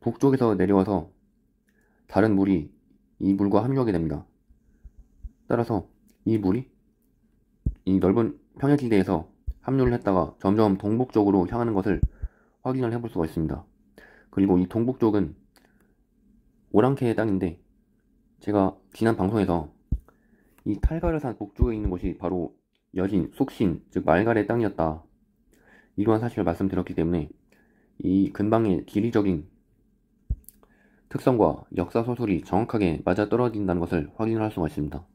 [SPEAKER 1] 북쪽에서 내려와서 다른 물이 이 물과 합류하게 됩니다. 따라서 이 물이 이 넓은 평야지대에서 합류를 했다가 점점 동북 쪽으로 향하는 것을 확인을 해볼 수가 있습니다. 그리고 이 동북 쪽은 오랑캐의 땅인데 제가 지난 방송에서 이 탈가르산 북쪽에 있는 곳이 바로 여진, 속신, 즉 말갈의 땅이었다. 이러한 사실을 말씀드렸기 때문에 이 근방의 지리적인 특성과 역사 소설이 정확하게 맞아떨어진다는 것을 확인할 수가 있습니다.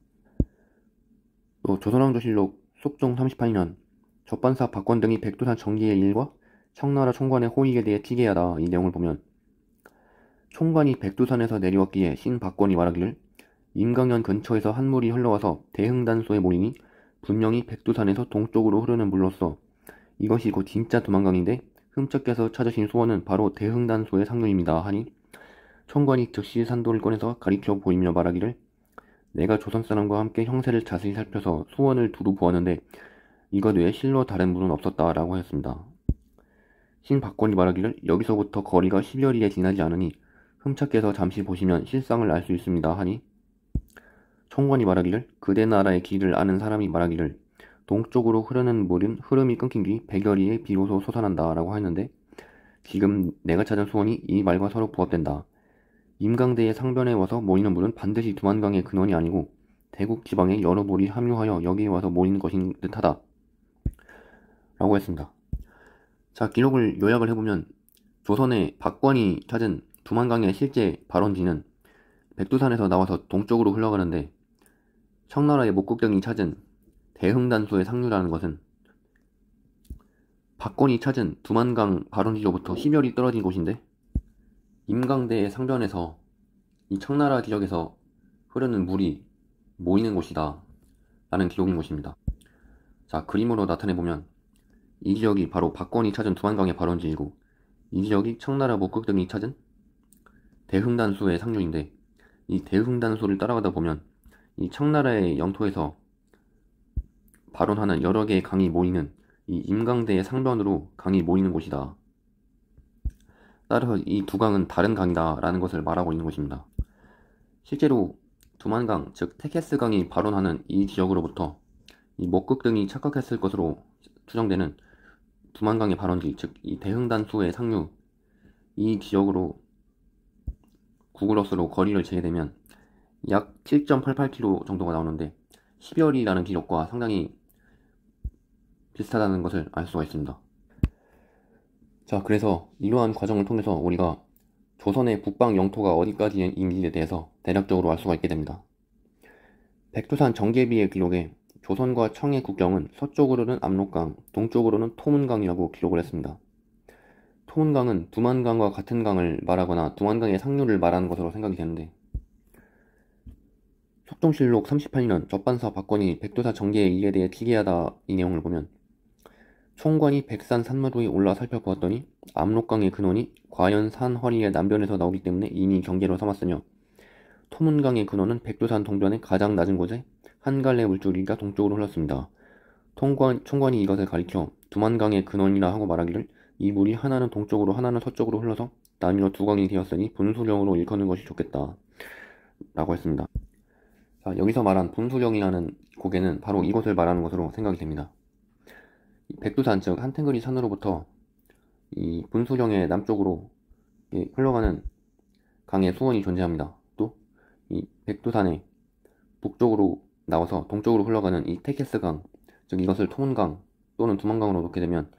[SPEAKER 1] 또 조선왕조실록 속종 38년 적반사 박권 등이 백두산 정기의 일과 청나라 총관의 호익에 대해 티계하다 이 내용을 보면 총관이 백두산에서 내려왔기에 신박권이 말하기를 임강현 근처에서 한 물이 흘러와서 대흥단소에 모이니 분명히 백두산에서 동쪽으로 흐르는 물로서 이것이 곧 진짜 도망강인데 흠쩍께서 찾으신 소원은 바로 대흥단소의 상류입니다 하니 총관이 즉시 산도를 꺼내서 가리켜 보이며 말하기를 내가 조선 사람과 함께 형세를 자세히 살펴서 소원을 두루 보았는데 이것 외에 실로 다른 물은 없었다라고 하였습니다. 신박권이 말하기를 여기서부터 거리가 10여리에 지나지 않으니 흠차께서 잠시 보시면 실상을 알 수 있습니다 하니 총관이 말하기를 그대 나라의 길을 아는 사람이 말하기를 동쪽으로 흐르는 물은 흐름이 끊긴 뒤 백여리에 비로소 솟아난다 라고 하였는데 지금 내가 찾은 소원이 이 말과 서로 부합된다. 임강대의 상변에 와서 모이는 물은 반드시 두만강의 근원이 아니고 대국 지방의 여러 물이 합류하여 여기에 와서 모이는 것인 듯하다. 라고 했습니다. 자 기록을 요약을 해보면 조선의 박관이 찾은 두만강의 실제 발원지는 백두산에서 나와서 동쪽으로 흘러가는데 청나라의 목국경이 찾은 대흥단수의 상류라는 것은 박건이 찾은 두만강 발원지로부터 1 0이 떨어진 곳인데 임강대의 상변에서 이 청나라 지역에서 흐르는 물이 모이는 곳이다 라는 기록인 것입니다. 자 그림으로 나타내보면 이 지역이 바로 박건이 찾은 두만강의 발원지이고 이 지역이 청나라 목극등이 찾은 대흥단수의 상류인데 이대흥단수를 따라가다 보면 이 청나라의 영토에서 발원하는 여러 개의 강이 모이는 이 임강대의 상변으로 강이 모이는 곳이다. 따라서 이 두 강은 다른 강이다라는 것을 말하고 있는 것입니다. 실제로 두만강 즉 테케스강이 발원하는 이 지역으로부터 이 목극 등이 착각했을 것으로 추정되는 두만강의 발원지 즉 이 대흥단수의 상류 이 지역으로 구글어스로 거리를 재게 되면 약 7.88km 정도가 나오는데 12월이라는 기록과 상당히 비슷하다는 것을 알 수가 있습니다. 자, 그래서 이러한 과정을 통해서 우리가 조선의 국방 영토가 어디까지인지에 대해서 대략적으로 알 수가 있게 됩니다. 백두산 정계비의 기록에 조선과 청의 국경은 서쪽으로는 압록강, 동쪽으로는 토문강이라고 기록을 했습니다. 통운강은 두만강과 같은 강을 말하거나 두만강의 상류를 말하는 것으로 생각이 되는데 속종실록 38년 접반사 박건이 백두사 정계의 일에 대해 특이하다 이 내용을 보면 총관이 백산 산마루에 올라 살펴보았더니 압록강의 근원이 과연 산 허리의 남변에서 나오기 때문에 이미 경계로 삼았으며 토문강의 근원은 백두산 동변의 가장 낮은 곳에 한 갈래 물줄기가 동쪽으로 흘렀습니다. 통관, 총관이 이것을 가리켜 두만강의 근원이라 하고 말하기를 이 물이 하나는 동쪽으로 하나는 서쪽으로 흘러서 나뉘어 두 강이 되었으니 분수령으로 일컫는 것이 좋겠다. 라고 했습니다. 자, 여기서 말한 분수령이라는 고개는 바로 이것을 말하는 것으로 생각이 됩니다. 백두산 즉 한탱그리 산으로부터 이 분수령의 남쪽으로 예, 흘러가는 강의 수원이 존재합니다. 또 이 백두산의 북쪽으로 나와서 동쪽으로 흘러가는 이 테케스강, 즉 이것을 통운강 또는 두만강으로 놓게 되면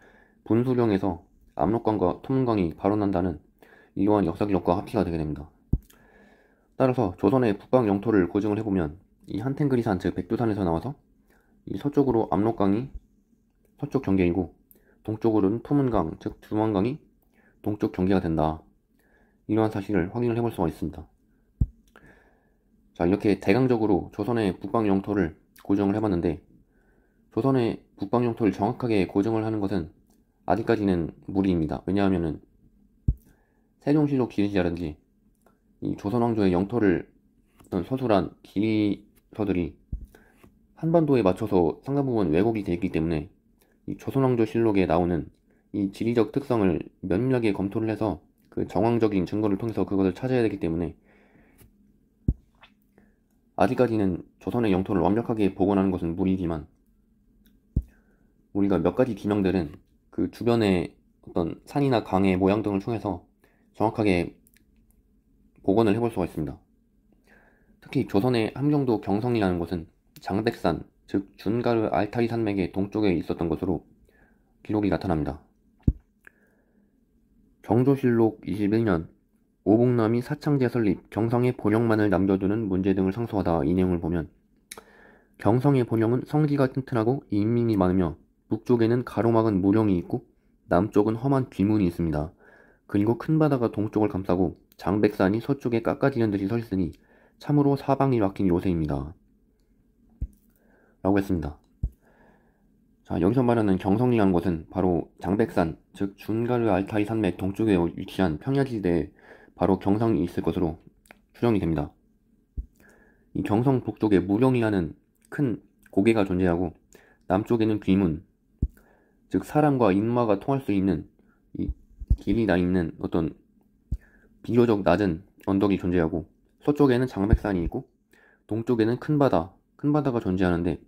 [SPEAKER 1] 분수령에서 압록강과 토문강이 발원한다는 이러한 역사기록과 합치가 되게 됩니다. 따라서 조선의 북방 영토를 고증을 해보면 이 한탱그리산 즉 백두산에서 나와서 이 서쪽으로 압록강이 서쪽 경계이고 동쪽으로는 토문강 즉두만강이 동쪽 경계가 된다. 이러한 사실을 확인을 해볼 수가 있습니다. 자 이렇게 대강적으로 조선의 북방 영토를 고정을 해봤는데 조선의 북방 영토를 정확하게 고정을 하는 것은 아직까지는 무리입니다. 왜냐하면은 세종실록 기리시라든지 이 조선왕조의 영토를 서술한 기리서들이 한반도에 맞춰서 상당 부분 왜곡이 되어 있기 때문에 이 조선왕조 실록에 나오는 이 지리적 특성을 면밀하게 검토를 해서 그 정황적인 증거를 통해서 그것을 찾아야 되기 때문에 아직까지는 조선의 영토를 완벽하게 복원하는 것은 무리지만 우리가 몇 가지 기명들은 그 주변의 어떤 산이나 강의 모양 등을 통해서 정확하게 복원을 해볼 수가 있습니다. 특히 조선의 함경도 경성이라는 곳은 장백산, 즉 준가르 알타이 산맥의 동쪽에 있었던 것으로 기록이 나타납니다. 경조실록 21년 오복남이 사창제 설립, 경성의 본영만을 남겨두는 문제 등을 상소하다 이 내용을 보면 경성의 본영은 성기가 튼튼하고 인민이 많으며 북쪽에는 가로막은 무령이 있고 남쪽은 험한 귀문이 있습니다. 그리고 큰 바다가 동쪽을 감싸고 장백산이 서쪽에 깎아지는 듯이 서 있으니 참으로 사방이 막힌 요새입니다. 라고 했습니다. 자, 여기서 말하는 경성이라는 곳은 바로 장백산, 즉 준가르 알타이 산맥 동쪽에 위치한 평야지대에 바로 경성이 있을 것으로 추정이 됩니다. 이 경성 북쪽에 무령이라는 큰 고개가 존재하고 남쪽에는 귀문, 즉 사람과 인마가 통할 수 있는 이 길이 나 있는 어떤 비교적 낮은 언덕이 존재하고 서쪽에는 장백산이 있고 동쪽에는 큰 바다, 큰 바다가 존재하는데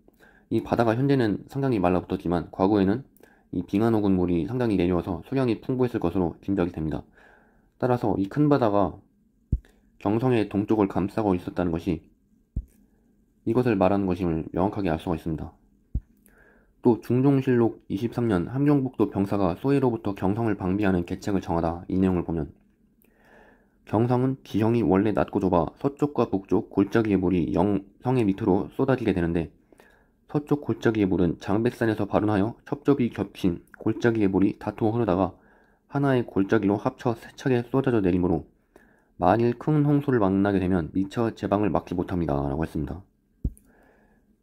[SPEAKER 1] 이 바다가 현재는 상당히 말라붙었지만 과거에는 이 빙하 녹은 물이 상당히 내려와서 수량이 풍부했을 것으로 짐작이 됩니다. 따라서 이 큰 바다가 경성의 동쪽을 감싸고 있었다는 것이 이것을 말하는 것임을 명확하게 알 수가 있습니다. 또 중종실록 23년 함경북도 병사가 소해로부터 경성을 방비하는 계책을 정하다 이 내용을 보면 경성은 지형이 원래 낮고 좁아 서쪽과 북쪽 골짜기의 물이 영성의 밑으로 쏟아지게 되는데 서쪽 골짜기의 물은 장백산에서 발원하여 첩첩이 겹친 골짜기의 물이 다투어 흐르다가 하나의 골짜기로 합쳐 세차게 쏟아져 내리므로 만일 큰 홍수를 만나게 되면 미처 제방을 막지 못합니다. 라고 했습니다.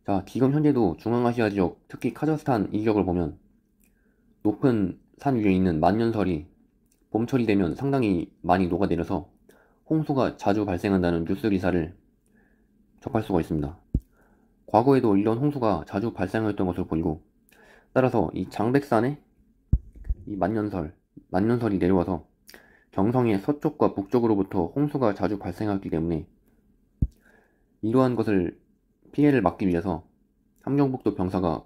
[SPEAKER 1] 자, 지금 현재도 중앙아시아 지역, 특히 카자흐스탄 이 지역을 보면 높은 산 위에 있는 만년설이 봄철이 되면 상당히 많이 녹아내려서 홍수가 자주 발생한다는 뉴스 기사를 접할 수가 있습니다. 과거에도 이런 홍수가 자주 발생하였던 것으로 보이고 따라서 이 장백산에 이 만년설, 만년설이 내려와서 경성의 서쪽과 북쪽으로부터 홍수가 자주 발생하기 때문에 이러한 것을 피해를 막기 위해서 함경북도 병사가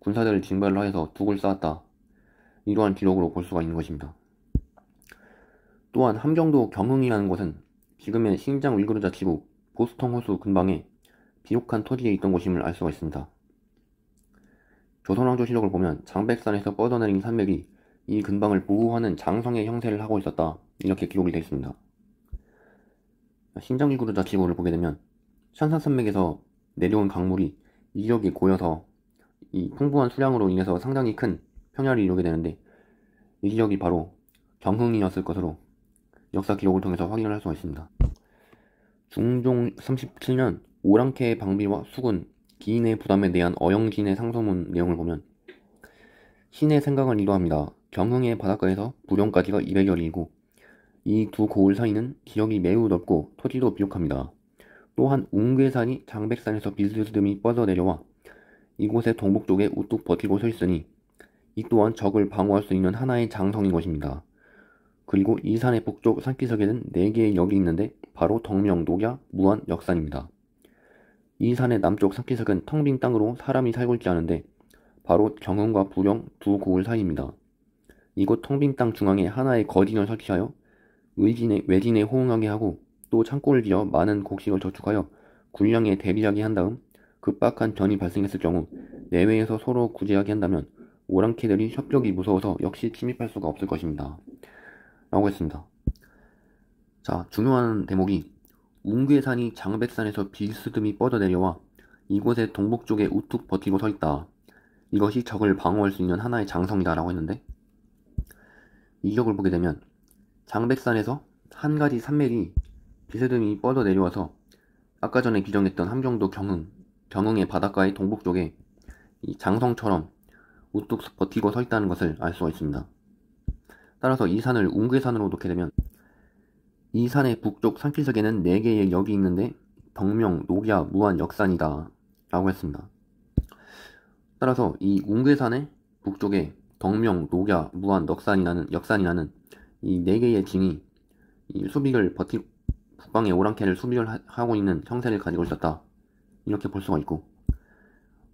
[SPEAKER 1] 군사들을 징발을 하여서 두을 쌓았다. 이러한 기록으로 볼 수가 있는 것입니다. 또한 함경도 경흥이라는 곳은 지금의 신장 위그르 자치구 보스턴 호수 근방에 비옥한 토지에 있던 곳임을 알 수가 있습니다. 조선왕조 실록을 보면 장백산에서 뻗어내린 산맥이 이 근방을 보호하는 장성의 형세를 하고 있었다 이렇게 기록이 되어 있습니다. 신장 위그르 자치구를 보게 되면 산사산맥에서 내려온 강물이 이력이 고여서 이 풍부한 수량으로 인해서 상당히 큰 평야를 이루게 되는데 이지역이 바로 경흥이었을 것으로 역사 기록을 통해서 확인을 할 수가 있습니다. 중종 37년 오랑캐의 방비와 수군, 기인의 부담에 대한 어영진의 상소문 내용을 보면 신의 생각을 이러합니다. 경흥의 바닷가에서 부령까지가 200여리이고 이 두 고을 사이는 지역이 매우 넓고 토지도 비옥합니다. 또한 웅괴산이 장백산에서 비스듬히 뻗어내려와 이곳의 동북 쪽에 우뚝 버티고 서 있으니 이 또한 적을 방어할 수 있는 하나의 장성인 것입니다. 그리고 이 산의 북쪽 산기석에는 4개의 역이 있는데 바로 덕명, 독야무한 역산입니다. 이 산의 남쪽 산기석은텅 빈 땅으로 사람이 살고 있지 않은데 바로 경흥과 부령 두 고을 사이입니다. 이곳 텅 빈 땅 중앙에 하나의 거진을 설치하여 외진에 호응하게 하고 또 창고를 지어 많은 곡식을 저축하여 군량에 대비하게 한 다음 급박한 변이 발생했을 경우 내외에서 서로 구제하게 한다면 오랑캐들이 협력이 무서워서 역시 침입할 수가 없을 것입니다. 라고 했습니다. 자, 중요한 대목이 웅괴산이 장백산에서 비스듬히 뻗어내려와 이곳의 동북 쪽에 우뚝 버티고 서 있다. 이것이 적을 방어할 수 있는 하나의 장성이다라고 했는데 이격을 보게 되면 장백산에서 한 가지 산맥이 비세등이 뻗어 내려와서 아까 전에 규정했던 함경도 경흥, 경흥의 바닷가의 동북쪽에 이 장성처럼 우뚝 버티고 서 있다는 것을 알 수가 있습니다. 따라서 이 산을 웅괴산으로 놓게 되면 이 산의 북쪽 산길석에는 4개의 역이 있는데 병명, 녹야무한 역산이다 라고 했습니다. 따라서 이 웅괴산의 북쪽에 덕명, 녹야무한역산이라는 역산이라는 이 4개의 징이이수비을 버티, 고 북방의 오랑캐를 수비하고 를 있는 형세를 가지고 있었다. 이렇게 볼 수가 있고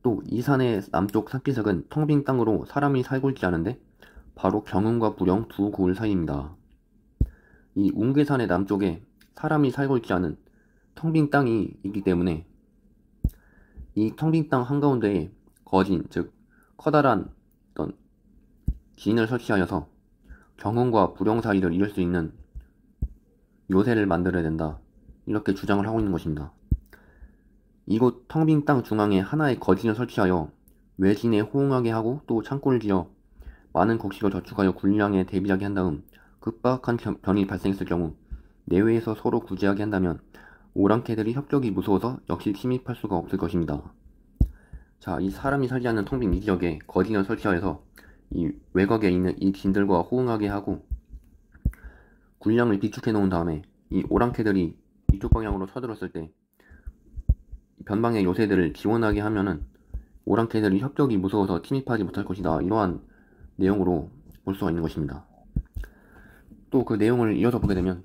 [SPEAKER 1] 또 이 산의 남쪽 산기석은텅빈 땅으로 사람이 살고 있지 않은데 바로 경흥과 부령 두 구울 사이입니다. 이 웅계산의 남쪽에 사람이 살고 있지 않은 텅빈 땅이 있기 때문에 이텅빈땅 한가운데에 거진 즉 커다란 어떤 기을 설치하여서 경흥과 부령 사이를 이룰수 있는 요새를 만들어야 된다. 이렇게 주장을 하고 있는 것입니다. 이곳 텅빈땅 중앙에 하나의 거진을 설치하여 외진에 호응하게 하고 또 창고를 지어 많은 곡식을 저축하여 군량에 대비하게 한 다음 급박한 변이 발생했을 경우 내외에서 서로 구제하게 한다면 오랑캐들이 협력이 무서워서 역시 침입할 수가 없을 것입니다. 자, 이 사람이 살지 않는 텅빈이 지역에 거진을 설치하여서 이 외곽에 있는 이 진들과 호응하게 하고 군량을 비축해 놓은 다음에 이 오랑캐들이 이쪽 방향으로 쳐들었을 때 변방의 요새들을 지원하게 하면은 오랑캐들이 협력이 무서워서 침입하지 못할 것이다. 이러한 내용으로 볼 수가 있는 것입니다. 또 그 내용을 이어서 보게 되면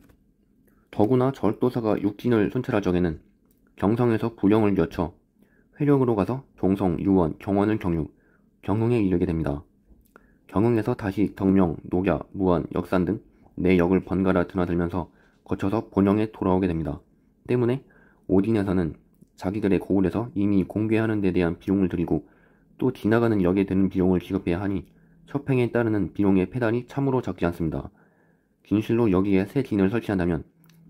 [SPEAKER 1] 더구나 절도사가 육진을 손찰할 적에는 경성에서 부령을 여쳐 회령으로 가서 종성, 유원, 경원을 경유, 경흥에 이르게 됩니다. 경흥에서 다시 덕명 녹야, 무원 역산 등내 역을 번갈아 드나들면서 거쳐서 본영에 돌아오게 됩니다. 때문에 오딘에서는 자기들의 고울에서 이미 공개하는 데 대한 비용을 들이고 또 지나가는 역에 드는 비용을 지급해야 하니 쇼행에 따르는 비용의 폐단이 참으로 작지 않습니다. 진실로 여기에 새 진을 설치한다면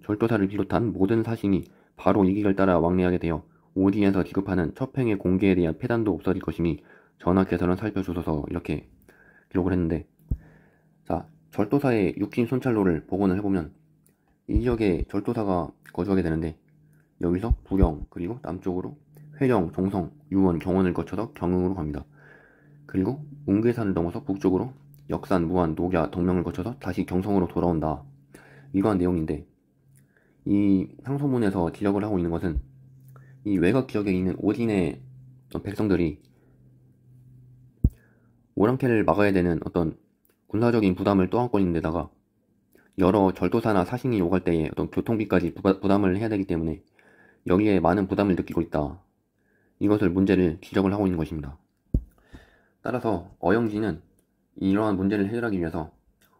[SPEAKER 1] 절도사를 비롯한 모든 사신이 바로 이 길을 따라 왕래하게 되어 오딘에서 지급하는 쇼행의 공개에 대한 폐단도 없어질 것이니 전하께서는 살펴주셔서 이렇게 기록을 했는데 절도사의 육진 손찰로를 복원을 해보면 이 지역에 절도사가 거주하게 되는데 여기서 부령 그리고 남쪽으로 회령, 종성, 유원, 경원을 거쳐서 경흥으로 갑니다. 그리고 웅괴산을 넘어서 북쪽으로 역산, 무안, 녹야, 동명을 거쳐서 다시 경성으로 돌아온다. 이러한 내용인데 이상소문에서지력을 하고 있는 것은 이 외곽 지역에 있는 오진의 백성들이 오랑캐를 막아야 되는 어떤 군사적인 부담을 또안고있는 데다가 여러 절도사나 사신이 오갈 때에 어떤 교통비까지 부담을 해야 되기 때문에 여기에 많은 부담을 느끼고 있다. 이것을 문제를 지적을 하고 있는 것입니다. 따라서 어영진은 이러한 문제를 해결하기 위해서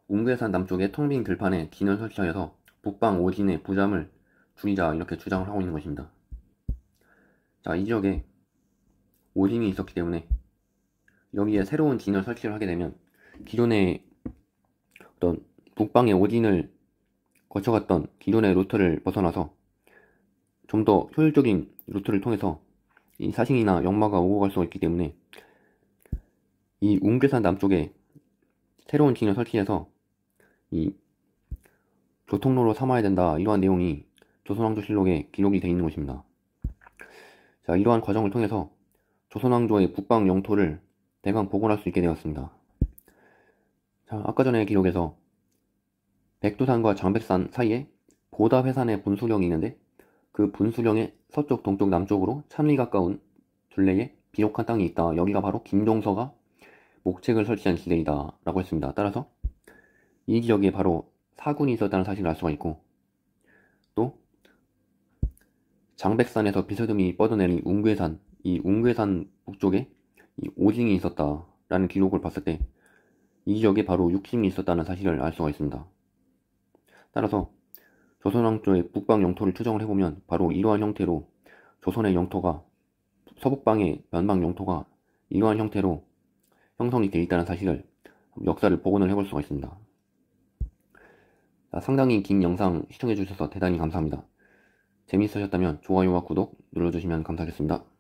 [SPEAKER 1] 웅괴산 남쪽의 텅빈 들판에 진을 설치하여서 북방 오진의 부담을 줄이자 이렇게 주장을 하고 있는 것입니다. 자, 이 지역에 오진이 있었기 때문에 여기에 새로운 진을 설치를 하게 되면 기존의 어떤 북방의 오딘을 거쳐갔던 기존의 루트를 벗어나서 좀 더 효율적인 루트를 통해서 이 사신이나 역마가 오고 갈 수가 있기 때문에 이 웅괴산 남쪽에 새로운 진을 설치해서 이 교통로로 삼아야 된다 이러한 내용이 조선왕조실록에 기록이 되어 있는 것입니다. 자 이러한 과정을 통해서 조선왕조의 북방 영토를 대강 복원할 수 있게 되었습니다. 자, 아까 전에 기록에서 백두산과 장백산 사이에 보다 회산의 분수령이 있는데 그 분수령의 서쪽, 동쪽, 남쪽으로 참리 가까운 둘레에 비옥한 땅이 있다. 여기가 바로 김종서가 목책을 설치한 지대이다. 라고 했습니다. 따라서 이 지역에 바로 사군이 있었다는 사실을 알 수가 있고 또 장백산에서 비서듬이 뻗어내린 웅괴산 이 웅괴산 북쪽에 이 오징이 있었다라는 기록을 봤을 때이 지역에 바로 육신이 있었다는 사실을 알 수가 있습니다. 따라서 조선왕조의 북방 영토를 추정을 해보면 바로 이러한 형태로 조선의 영토가 서북방의 면방 영토가 이러한 형태로 형성이 되어 있다는 사실을 역사를 복원을 해볼 수가 있습니다. 상당히 긴 영상 시청해주셔서 대단히 감사합니다. 재미있으셨다면 좋아요와 구독 눌러주시면 감사하겠습니다.